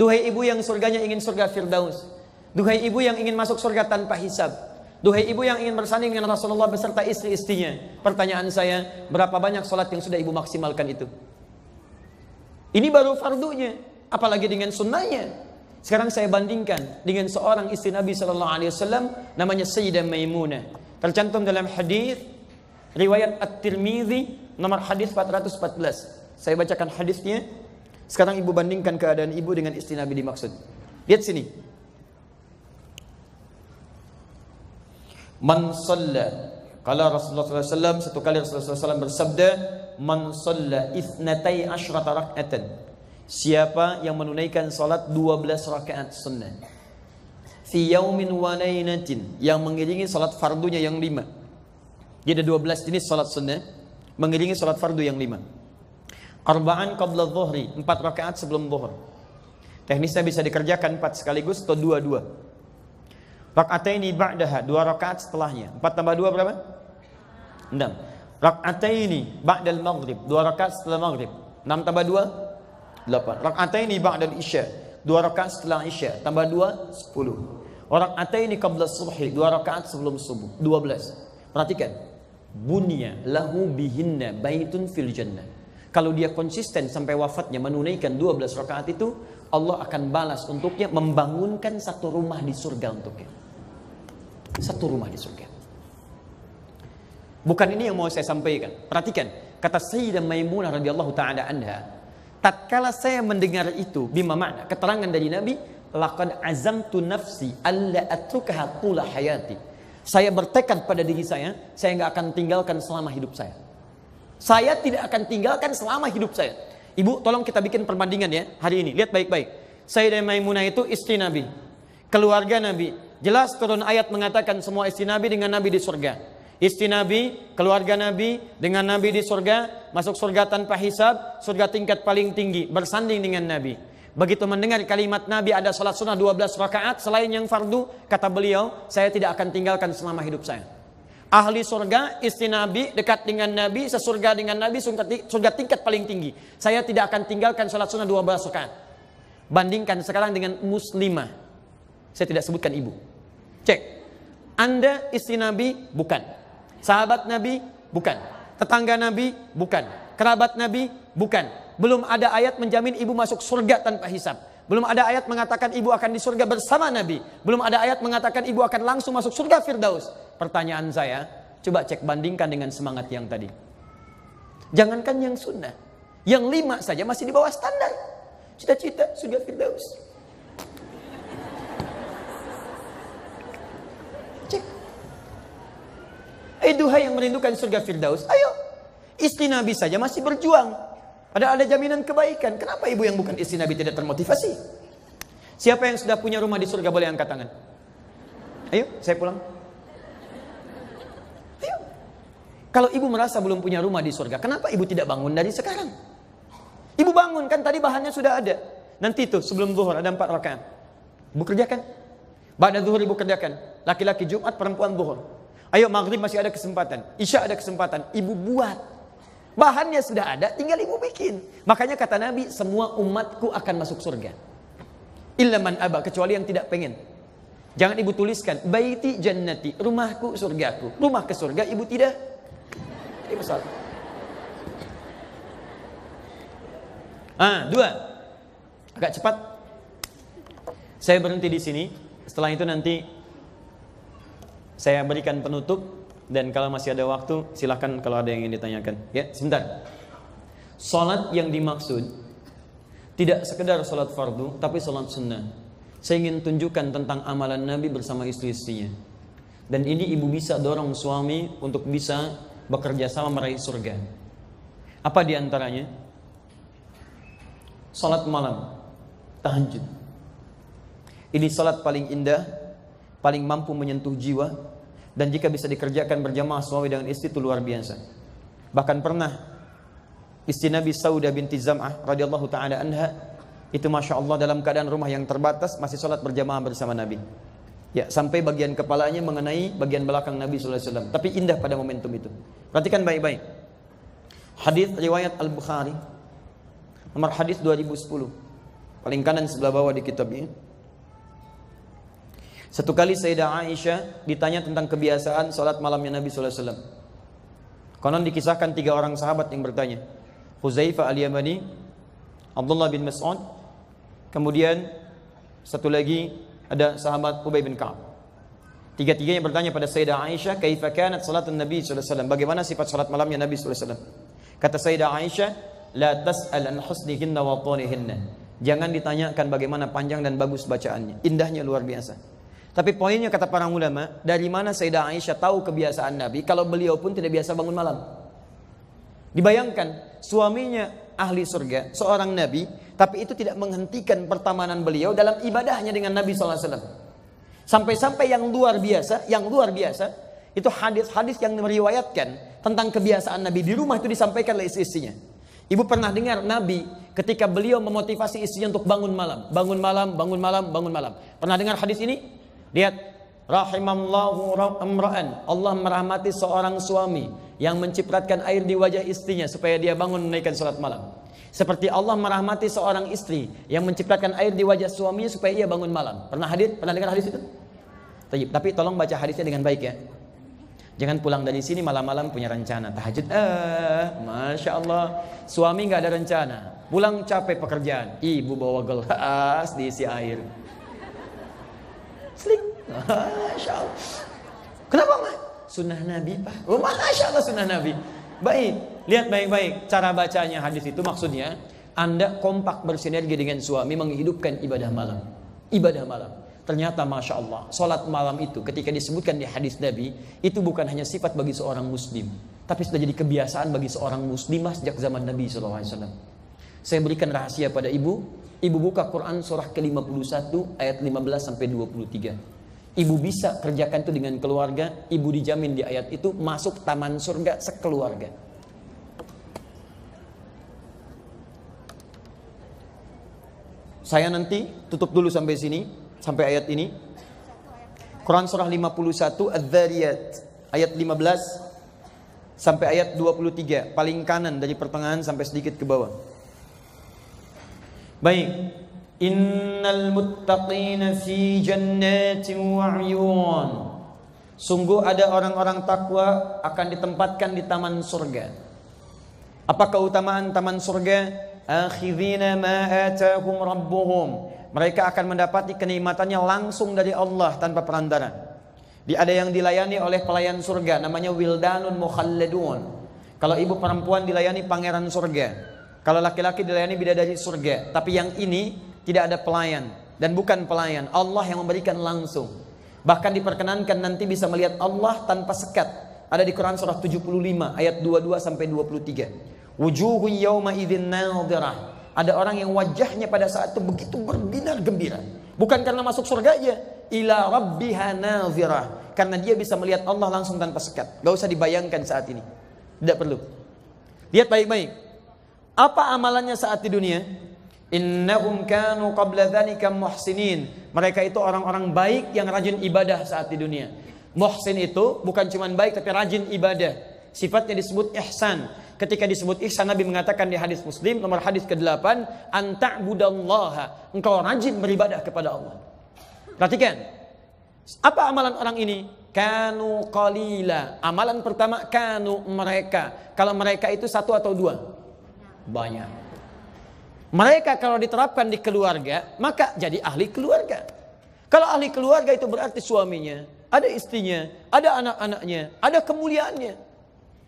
Duhai ibu yang surganya ingin surga Firdaus. Duhai ibu yang ingin masuk surga tanpa hisab. Duhai ibu yang ingin bersanding dengan Rasulullah beserta istri-istrinya. Pertanyaan saya, berapa banyak sholat yang sudah ibu maksimalkan itu? Ini baru fardunya. apalagi dengan sunnahnya. Sekarang saya bandingkan dengan seorang istri Nabi sallallahu alaihi wasallam namanya Sayyidah Maimunah. Tercantum dalam hadis riwayat At-Tirmizi nomor hadis 414. Saya bacakan hadisnya. Sekarang ibu bandingkan keadaan ibu dengan istri Nabi dimaksud. Lihat sini. Man salla Kala Rasulullah SAW, satu kali Rasulullah SAW bersabda, Man salla ithnatai ashrata rak'atan. Siapa yang menunaikan salat 12 rakaat sunnah fi yaumin wa nainatin yang mengiringi salat fardunya yang lima. Jadi ada 12 jenis salat sunnah mengiringi salat fardu yang lima. Arba'an qabla dhuhri, empat rakaat sebelum zuhur. Teknisnya bisa dikerjakan empat sekaligus atau dua-dua. Rak'ataini ba'daha, dua rakaat setelahnya. empat tambah dua berapa? enam Rak'ataini ba'dal maghrib, dua rakaat setelah maghrib. enam tambah dua 8. Rak'ataini ba'dal isya. Dua rakaat setelah isya. Tambah dua, 10. Rak'ataini qabla subhi. Dua rakaat sebelum subuh. 12. Perhatikan. Bunya lahu bihinna baitun fil jannah. Kalau dia konsisten sampai wafatnya menunaikan 12 rakaat itu, Allah akan balas untuknya membangunkan satu rumah di surga untuknya. Satu rumah di surga. Bukan ini yang mau saya sampaikan. Perhatikan, kata Sayyidah Maimunah radhiyallahu taala anha, tatkala saya mendengar itu bima makna keterangan dari Nabi laqad azamtu nafsi alla atrukaha tula hayati saya bertekad pada diri saya saya nggak akan tinggalkan selama hidup saya saya tidak akan tinggalkan selama hidup saya ibu tolong kita bikin perbandingan ya hari ini lihat baik-baik saya dan Maimunah itu istri Nabi keluarga Nabi jelas turun ayat mengatakan semua istri Nabi dengan Nabi di surga istri Nabi, keluarga Nabi, dengan Nabi di surga, masuk surga tanpa hisab, surga tingkat paling tinggi, bersanding dengan Nabi. Begitu mendengar kalimat Nabi ada salat sunnah 12 rakaat selain yang fardu, kata beliau, saya tidak akan tinggalkan selama hidup saya. Ahli surga, istri Nabi, dekat dengan Nabi, sesurga dengan Nabi, surga tingkat paling tinggi. Saya tidak akan tinggalkan salat sunnah 12 rakaat. Bandingkan sekarang dengan muslimah. Saya tidak sebutkan ibu. Cek. Anda istri Nabi? Bukan. Sahabat Nabi? Bukan. Tetangga Nabi? Bukan. Kerabat Nabi? Bukan. Belum ada ayat menjamin ibu masuk surga tanpa hisap. Belum ada ayat mengatakan ibu akan di surga bersama Nabi. Belum ada ayat mengatakan ibu akan langsung masuk surga Firdaus. Pertanyaan saya, coba cek bandingkan dengan semangat yang tadi. Jangankan yang sunnah. Yang lima saja masih di bawah standar. Cita-cita surga Firdaus. Cek duhai yang merindukan surga Firdaus? Ayo. Istri Nabi saja masih berjuang. Ada ada jaminan kebaikan. Kenapa ibu yang bukan istri Nabi tidak termotivasi? Siapa yang sudah punya rumah di surga boleh angkat tangan? Ayo, saya pulang. Ayo. Kalau ibu merasa belum punya rumah di surga, kenapa ibu tidak bangun dari sekarang? Ibu bangun kan tadi bahannya sudah ada. Nanti itu sebelum zuhur ada empat rakaat. Ibu kerjakan. Ba'da zuhur ibu kerjakan. Laki-laki Jumat, perempuan zuhur. Ayo maghrib masih ada kesempatan. Isya ada kesempatan. Ibu buat. Bahannya sudah ada, tinggal ibu bikin. Makanya kata Nabi, semua umatku akan masuk surga. Ilaman aba, kecuali yang tidak pengen. Jangan ibu tuliskan, baiti jannati, rumahku surgaku. Rumah ke surga, ibu tidak. Ini masalah. Ah, dua. Agak cepat. Saya berhenti di sini. Setelah itu nanti saya berikan penutup dan kalau masih ada waktu silahkan kalau ada yang ingin ditanyakan. Ya, sebentar. Salat yang dimaksud tidak sekedar salat fardu tapi salat sunnah. Saya ingin tunjukkan tentang amalan Nabi bersama istri-istrinya. Dan ini ibu bisa dorong suami untuk bisa bekerja sama meraih surga. Apa diantaranya? Salat malam, tahajud. Ini salat paling indah, paling mampu menyentuh jiwa, dan jika bisa dikerjakan berjamaah suami dengan istri itu luar biasa. Bahkan pernah istri Nabi Saudah binti Zam'ah radhiyallahu taala anha itu masya Allah dalam keadaan rumah yang terbatas masih sholat berjamaah bersama Nabi. Ya, sampai bagian kepalanya mengenai bagian belakang Nabi SAW. Tapi indah pada momentum itu. Perhatikan baik-baik. Hadis riwayat Al-Bukhari. Nomor hadis 2010. Paling kanan sebelah bawah di kitabnya. Satu kali Sayyidah Aisyah ditanya tentang kebiasaan salat malamnya Nabi sallallahu alaihi wasallam. Konon dikisahkan tiga orang sahabat yang bertanya. Huzaifah al-Yamani, Abdullah bin Mas'ud, kemudian satu lagi ada sahabat Ubay bin Ka'ab. Tiga-tiganya bertanya pada Sayyidah Aisyah, "Kaifa kanat salatun Nabi sallallahu alaihi wasallam? Bagaimana sifat salat malamnya Nabi sallallahu alaihi wasallam?" Kata Sayyidah Aisyah, "La tas'al an husnihinna wa tunihinna." Jangan ditanyakan bagaimana panjang dan bagus bacaannya. Indahnya luar biasa. Tapi poinnya kata para ulama, dari mana Sayyidah Aisyah tahu kebiasaan Nabi kalau beliau pun tidak biasa bangun malam? Dibayangkan suaminya ahli surga, seorang nabi, tapi itu tidak menghentikan pertamanan beliau dalam ibadahnya dengan Nabi SAW. Sampai-sampai yang luar biasa, yang luar biasa, itu hadis-hadis yang meriwayatkan tentang kebiasaan Nabi di rumah itu disampaikan oleh istrinya Ibu pernah dengar Nabi ketika beliau memotivasi istrinya untuk bangun malam, bangun malam, bangun malam, bangun malam. Pernah dengar hadis ini? Lihat, rahimallahu amra'an. Allah merahmati seorang suami yang mencipratkan air di wajah istrinya supaya dia bangun menaikkan sholat malam. Seperti Allah merahmati seorang istri yang mencipratkan air di wajah suaminya supaya ia bangun malam. Pernah hadir? Pernah dengar hadis itu? Tayyip. Tapi tolong baca hadisnya dengan baik ya. Jangan pulang dari sini malam-malam punya rencana tahajud. Eh, masya Allah, suami nggak ada rencana. Pulang capek pekerjaan, ibu bawa gelas diisi air. Sling. Masya Allah. Kenapa mah? Sunnah Nabi pak. Oh, Masya Allah sunnah Nabi. Baik, lihat baik-baik cara bacanya hadis itu maksudnya Anda kompak bersinergi dengan suami menghidupkan ibadah malam. Ibadah malam. Ternyata Masya Allah, sholat malam itu ketika disebutkan di hadis Nabi, itu bukan hanya sifat bagi seorang muslim. Tapi sudah jadi kebiasaan bagi seorang muslimah sejak zaman Nabi SAW. Saya berikan rahasia pada ibu, Ibu buka Quran surah ke-51 ayat 15 sampai 23. Ibu bisa kerjakan itu dengan keluarga, ibu dijamin di ayat itu masuk taman surga sekeluarga. Saya nanti tutup dulu sampai sini, sampai ayat ini. Quran surah 51 Adz-Dzariyat ayat 15 sampai ayat 23 paling kanan dari pertengahan sampai sedikit ke bawah. Baik. Innal muttaqina fi jannatin wa 'uyun. Sungguh ada orang-orang takwa akan ditempatkan di taman surga. Apa keutamaan taman surga? Akhidhina ma atahum rabbuhum. Mereka akan mendapati kenikmatannya langsung dari Allah tanpa perantara. Di ada yang dilayani oleh pelayan surga namanya wildanun mukhalladun. Kalau ibu perempuan dilayani pangeran surga. Kalau laki-laki dilayani bidadari surga, tapi yang ini tidak ada pelayan dan bukan pelayan. Allah yang memberikan langsung. Bahkan diperkenankan nanti bisa melihat Allah tanpa sekat. Ada di Quran surah 75 ayat 22 sampai 23. Wujuhu yauma idzin nadhirah. Ada orang yang wajahnya pada saat itu begitu berbinar gembira. Bukan karena masuk surga aja, ila rabbiha nadhirah. Karena dia bisa melihat Allah langsung tanpa sekat. Gak usah dibayangkan saat ini. Tidak perlu. Lihat baik-baik. Apa amalannya saat di dunia? Innahum kanu qabla dzalika muhsinin. Mereka itu orang-orang baik yang rajin ibadah saat di dunia. Muhsin itu bukan cuma baik tapi rajin ibadah. Sifatnya disebut ihsan. Ketika disebut ihsan Nabi mengatakan di hadis Muslim nomor hadis ke-8, "Anta'budallaha." Engkau rajin beribadah kepada Allah. Perhatikan. Apa amalan orang ini? Kanu qalila. Amalan pertama kanu mereka. Kalau mereka itu satu atau dua banyak. Mereka kalau diterapkan di keluarga, maka jadi ahli keluarga. Kalau ahli keluarga itu berarti suaminya, ada istrinya, ada anak-anaknya, ada kemuliaannya.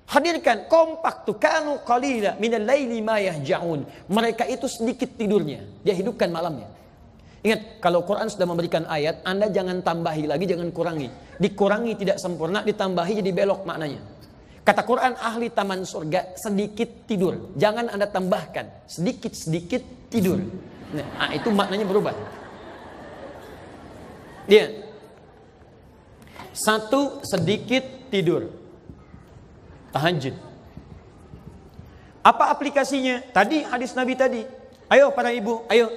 Hadirkan kompak tu kanu qalila minal laili ma yahjaun. Mereka itu sedikit tidurnya, dia hidupkan malamnya. Ingat, kalau Quran sudah memberikan ayat, Anda jangan tambahi lagi, jangan kurangi. Dikurangi tidak sempurna, ditambahi jadi belok maknanya. Kata Quran, ahli taman surga sedikit tidur. Jangan Anda tambahkan, sedikit-sedikit tidur. Nah, ah, itu maknanya berubah. Dia satu sedikit tidur. Tahajud. Apa aplikasinya? Tadi hadis Nabi tadi. Ayo para ibu, ayo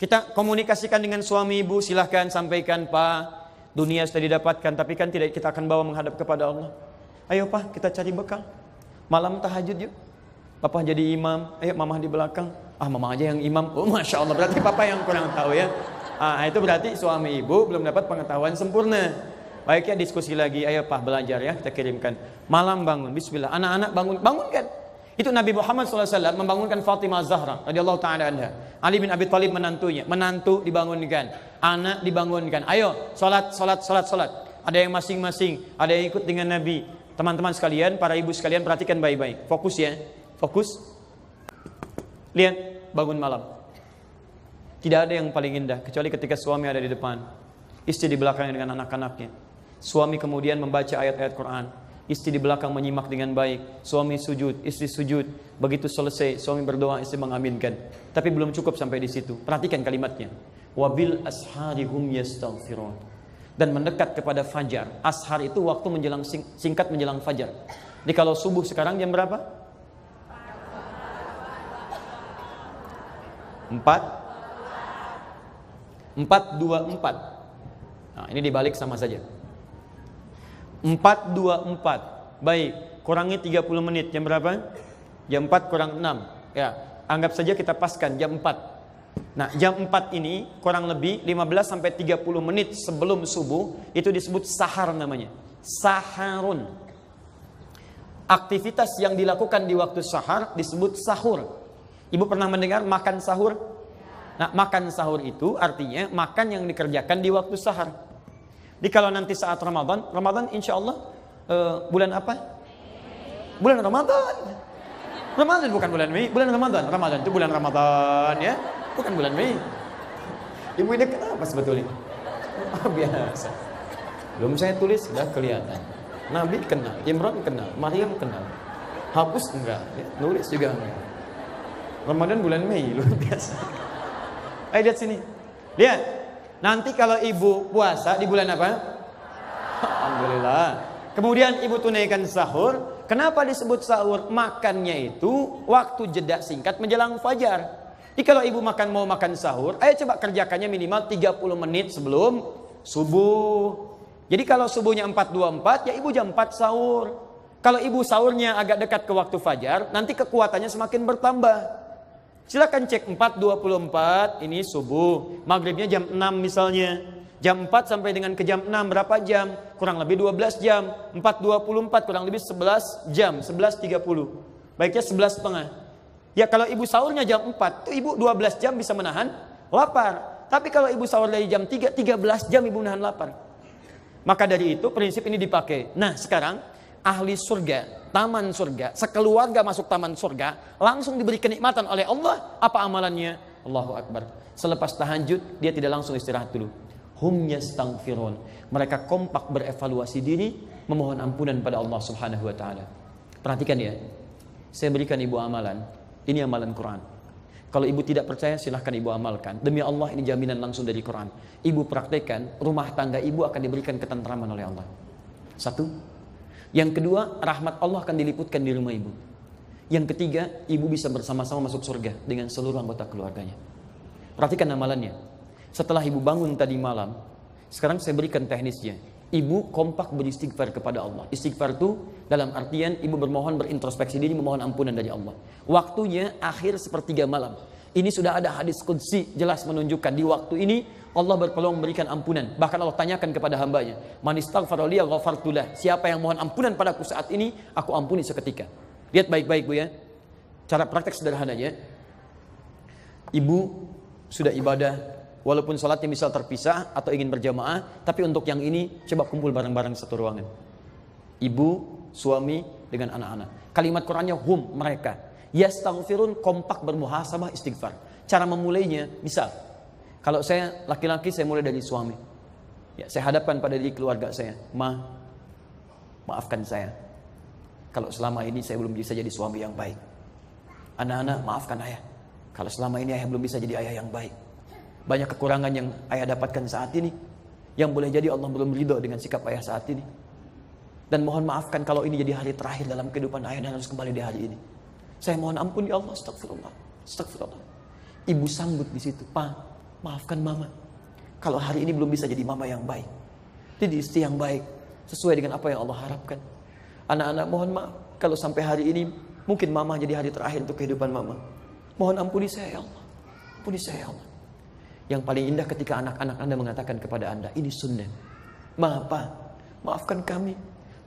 kita komunikasikan dengan suami ibu, silahkan sampaikan Pak. Dunia sudah didapatkan, tapi kan tidak kita akan bawa menghadap kepada Allah. Ayo pak, kita cari bekal. Malam tahajud yuk. Papa jadi imam. Ayo mamah di belakang. Ah mama aja yang imam. Oh masya Allah berarti papa yang kurang tahu ya. Ah itu berarti suami ibu belum dapat pengetahuan sempurna. baik ya diskusi lagi. Ayo pak belajar ya kita kirimkan. Malam bangun. Bismillah. Anak-anak bangun. bangun kan. Itu Nabi Muhammad SAW membangunkan Fatimah Zahra Allah taala anha. Ali bin Abi Thalib menantunya, menantu dibangunkan, anak dibangunkan. Ayo, salat, salat, salat, salat. Ada yang masing-masing, ada yang ikut dengan Nabi, Teman-teman sekalian, para ibu sekalian perhatikan baik-baik. Fokus ya. Fokus. Lihat, bangun malam. Tidak ada yang paling indah kecuali ketika suami ada di depan. Istri di belakang dengan anak-anaknya. Suami kemudian membaca ayat-ayat Quran. Istri di belakang menyimak dengan baik. Suami sujud, istri sujud. Begitu selesai, suami berdoa, istri mengaminkan. Tapi belum cukup sampai di situ. Perhatikan kalimatnya. Wabil asharihum yastaghfirun dan mendekat kepada fajar. Ashar itu waktu menjelang singkat menjelang fajar. Jadi kalau subuh sekarang jam berapa? Empat? Empat dua empat. Nah, ini dibalik sama saja. Empat dua empat. Baik, kurangi 30 menit. Jam berapa? Jam empat kurang enam. Ya, anggap saja kita paskan jam empat. Nah, jam 4 ini kurang lebih 15 sampai 30 menit sebelum subuh itu disebut sahar namanya. Saharun. Aktivitas yang dilakukan di waktu sahar disebut sahur. Ibu pernah mendengar makan sahur? Nah, makan sahur itu artinya makan yang dikerjakan di waktu sahar. Jadi kalau nanti saat Ramadan, Ramadan insya Allah uh, bulan apa? Bulan Ramadan. Ramadan bukan bulan Mei, bulan Ramadan. Ramadan itu bulan Ramadan ya bukan bulan Mei. Ibu ini kenapa sebetulnya? Oh, biasa. Belum saya tulis sudah kelihatan. Nabi kenal, Imran kenal, Maryam kenal. Hapus enggak, ya, nulis juga enggak. Ramadan bulan Mei luar biasa. Ayo lihat sini. Lihat. Nanti kalau ibu puasa di bulan apa? Alhamdulillah. Kemudian ibu tunaikan sahur. Kenapa disebut sahur? Makannya itu waktu jeda singkat menjelang fajar. Jadi kalau ibu makan mau makan sahur, ayo coba kerjakannya minimal 30 menit sebelum subuh. Jadi kalau subuhnya 424, ya ibu jam 4 sahur. Kalau ibu sahurnya agak dekat ke waktu fajar, nanti kekuatannya semakin bertambah. Silahkan cek 4.24 ini subuh, maghribnya jam 6 misalnya. Jam 4 sampai dengan ke jam 6 berapa jam? Kurang lebih 12 jam. 4.24 kurang lebih 11 jam, 11.30. Baiknya 11 setengah. Ya kalau ibu sahurnya jam 4, tuh ibu 12 jam bisa menahan lapar. Tapi kalau ibu sahur dari jam 3, 13 jam ibu menahan lapar. Maka dari itu prinsip ini dipakai. Nah sekarang ahli surga, taman surga, sekeluarga masuk taman surga, langsung diberi kenikmatan oleh Allah. Apa amalannya? Allahu Akbar. Selepas tahajud, dia tidak langsung istirahat dulu. Hum yastangfirun. Mereka kompak berevaluasi diri, memohon ampunan pada Allah Subhanahu wa taala. Perhatikan ya. Saya berikan ibu amalan, ini amalan Quran. Kalau ibu tidak percaya silahkan ibu amalkan. Demi Allah ini jaminan langsung dari Quran. Ibu praktekkan, rumah tangga ibu akan diberikan ketentraman oleh Allah. Satu. Yang kedua, rahmat Allah akan diliputkan di rumah ibu. Yang ketiga, ibu bisa bersama-sama masuk surga dengan seluruh anggota keluarganya. Perhatikan amalannya. Setelah ibu bangun tadi malam, sekarang saya berikan teknisnya. Ibu kompak beristighfar kepada Allah. Istighfar itu dalam artian ibu bermohon berintrospeksi diri memohon ampunan dari Allah. Waktunya akhir sepertiga malam. Ini sudah ada hadis kudsi jelas menunjukkan di waktu ini Allah berpeluang memberikan ampunan. Bahkan Allah tanyakan kepada hambanya. Man istaghfaroliya ghafartulah. Siapa yang mohon ampunan padaku saat ini, aku ampuni seketika. Lihat baik-baik Bu ya. Cara praktek sederhananya. Ibu sudah ibadah, walaupun sholatnya misal terpisah atau ingin berjamaah, tapi untuk yang ini coba kumpul bareng-bareng satu ruangan. Ibu, suami dengan anak-anak. Kalimat Qurannya hum mereka. Yastaghfirun kompak bermuhasabah istighfar. Cara memulainya, misal kalau saya laki-laki saya mulai dari suami. Ya, saya hadapkan pada diri keluarga saya. Ma, maafkan saya. Kalau selama ini saya belum bisa jadi suami yang baik. Anak-anak, maafkan ayah. Kalau selama ini ayah belum bisa jadi ayah yang baik. Banyak kekurangan yang ayah dapatkan saat ini. Yang boleh jadi Allah belum ridho dengan sikap ayah saat ini. Dan mohon maafkan kalau ini jadi hari terakhir dalam kehidupan ayah dan harus kembali di hari ini. Saya mohon ampun ya Allah, astagfirullah, astagfirullah. Ibu sambut di situ, Pak, maafkan mama. Kalau hari ini belum bisa jadi mama yang baik. Jadi istri yang baik, sesuai dengan apa yang Allah harapkan. Anak-anak mohon maaf, kalau sampai hari ini mungkin mama jadi hari terakhir untuk kehidupan mama. Mohon ampuni saya ya Allah, ampuni saya ya Allah. Yang paling indah ketika anak-anak Anda mengatakan kepada Anda, ini sunnah. Maaf Pak, maafkan kami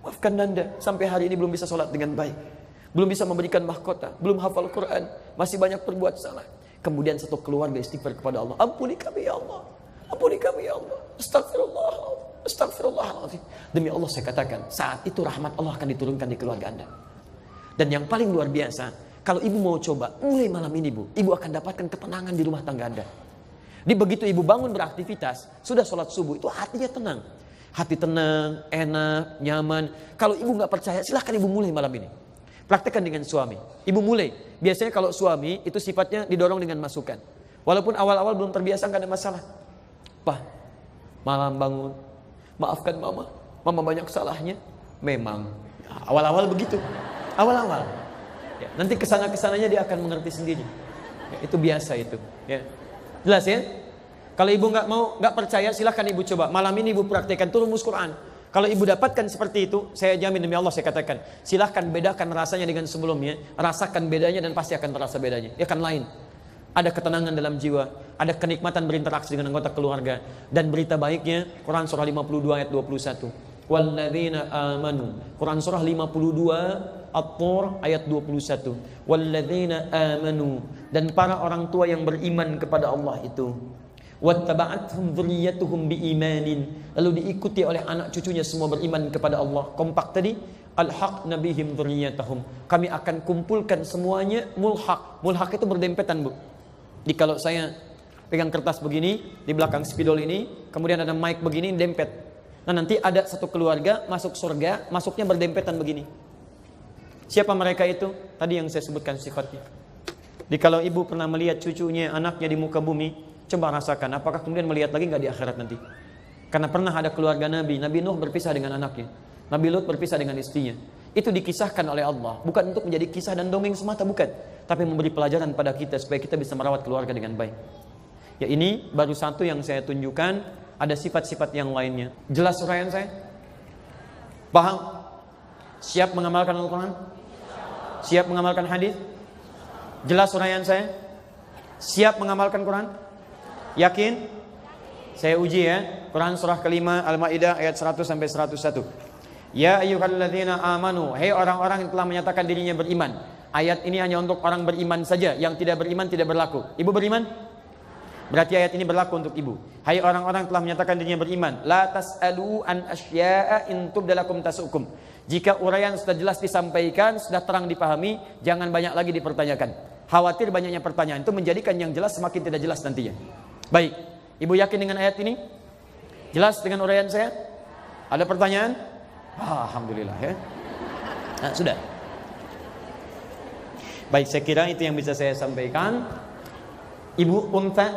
Maafkan Nanda, sampai hari ini belum bisa sholat dengan baik. Belum bisa memberikan mahkota, belum hafal Quran, masih banyak perbuatan salah. Kemudian satu keluarga istighfar kepada Allah. Ampuni kami ya Allah. Ampuni kami ya Allah. Astagfirullah. Astagfirullah. Demi Allah saya katakan, saat itu rahmat Allah akan diturunkan di keluarga Anda. Dan yang paling luar biasa, kalau ibu mau coba, mulai malam ini ibu, ibu akan dapatkan ketenangan di rumah tangga Anda. Di begitu ibu bangun beraktivitas, sudah sholat subuh, itu hatinya tenang hati tenang, enak, nyaman. Kalau ibu nggak percaya, silahkan ibu mulai malam ini. Praktekkan dengan suami. Ibu mulai. Biasanya kalau suami itu sifatnya didorong dengan masukan. Walaupun awal-awal belum terbiasa nggak ada masalah. Pak, malam bangun, maafkan mama. Mama banyak salahnya. Memang. Awal-awal begitu. Awal-awal. Ya, nanti kesana-kesananya dia akan mengerti sendiri. Ya, itu biasa itu. Ya. Jelas ya? Kalau ibu nggak mau, nggak percaya, silahkan ibu coba. Malam ini ibu praktekkan turun Quran. Kalau ibu dapatkan seperti itu, saya jamin demi Allah saya katakan, silahkan bedakan rasanya dengan sebelumnya, rasakan bedanya dan pasti akan terasa bedanya. Ya kan lain. Ada ketenangan dalam jiwa, ada kenikmatan berinteraksi dengan anggota keluarga, dan berita baiknya Quran surah 52 ayat 21. Walladzina amanu. Quran surah 52 At-Tur ayat 21. Walladzina amanu dan para orang tua yang beriman kepada Allah itu wattaba'athum dzurriyyatuhum biimanin lalu diikuti oleh anak cucunya semua beriman kepada Allah kompak tadi al-haq alhaq nabihim dzurriyyatahum kami akan kumpulkan semuanya mulhaq mulhaq itu berdempetan Bu di kalau saya pegang kertas begini di belakang spidol ini kemudian ada mic begini dempet nah nanti ada satu keluarga masuk surga masuknya berdempetan begini siapa mereka itu tadi yang saya sebutkan sifatnya di kalau ibu pernah melihat cucunya anaknya di muka bumi Coba rasakan, apakah kemudian melihat lagi nggak di akhirat nanti? Karena pernah ada keluarga Nabi, Nabi Nuh berpisah dengan anaknya, Nabi Lut berpisah dengan istrinya. Itu dikisahkan oleh Allah, bukan untuk menjadi kisah dan dongeng semata, bukan. Tapi memberi pelajaran pada kita supaya kita bisa merawat keluarga dengan baik. Ya ini baru satu yang saya tunjukkan, ada sifat-sifat yang lainnya. Jelas suraian saya? Paham? Siap mengamalkan Al-Quran? Siap mengamalkan hadis? Jelas suraian saya? Siap mengamalkan Quran? Yakin? Saya uji ya. Quran surah kelima Al-Maidah ayat 100 sampai 101. Ya ayyuhalladzina amanu, hei orang-orang yang telah menyatakan dirinya beriman. Ayat ini hanya untuk orang beriman saja, yang tidak beriman tidak berlaku. Ibu beriman? Berarti ayat ini berlaku untuk ibu. Hai orang-orang yang telah menyatakan dirinya beriman, la tas'alu an asya'a in tubdalakum tasukum. Jika uraian sudah jelas disampaikan, sudah terang dipahami, jangan banyak lagi dipertanyakan. Khawatir banyaknya pertanyaan itu menjadikan yang jelas semakin tidak jelas nantinya. Baik, Ibu yakin dengan ayat ini? Jelas dengan uraian saya? Ada pertanyaan? Ah, Alhamdulillah ya. Nah, sudah. Baik, saya kira itu yang bisa saya sampaikan. Ibu unta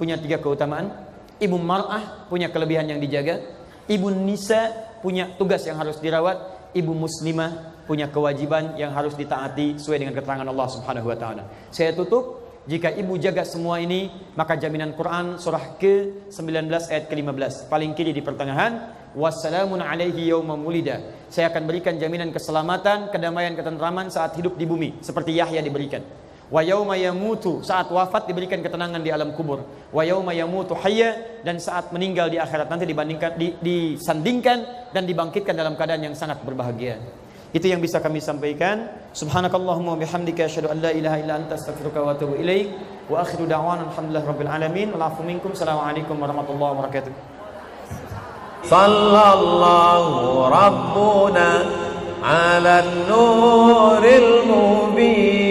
punya tiga keutamaan. Ibu mar'ah punya kelebihan yang dijaga. Ibu nisa punya tugas yang harus dirawat. Ibu muslimah punya kewajiban yang harus ditaati sesuai dengan keterangan Allah Subhanahu wa taala. Saya tutup jika ibu jaga semua ini, maka jaminan Quran surah ke-19 ayat ke-15. Paling kiri di pertengahan, wassalamun alaihi yaumam mulida. Saya akan berikan jaminan keselamatan, kedamaian, ketentraman saat hidup di bumi, seperti Yahya diberikan. Wa yauma yamutu, saat wafat diberikan ketenangan di alam kubur. Wa yauma yamutu hayya dan saat meninggal di akhirat nanti dibandingkan disandingkan dan dibangkitkan dalam keadaan yang sangat berbahagia. Itu yang bisa kami sampaikan. Subhanakallahumma bihamdika asyhadu an la ilaha illa anta astaghfiruka wa atubu ilaik. Wa akhiru da'wana alhamdulillah rabbil alamin. Wa minkum. Assalamualaikum warahmatullahi wabarakatuh. Sallallahu rabbuna ala nuril mubin.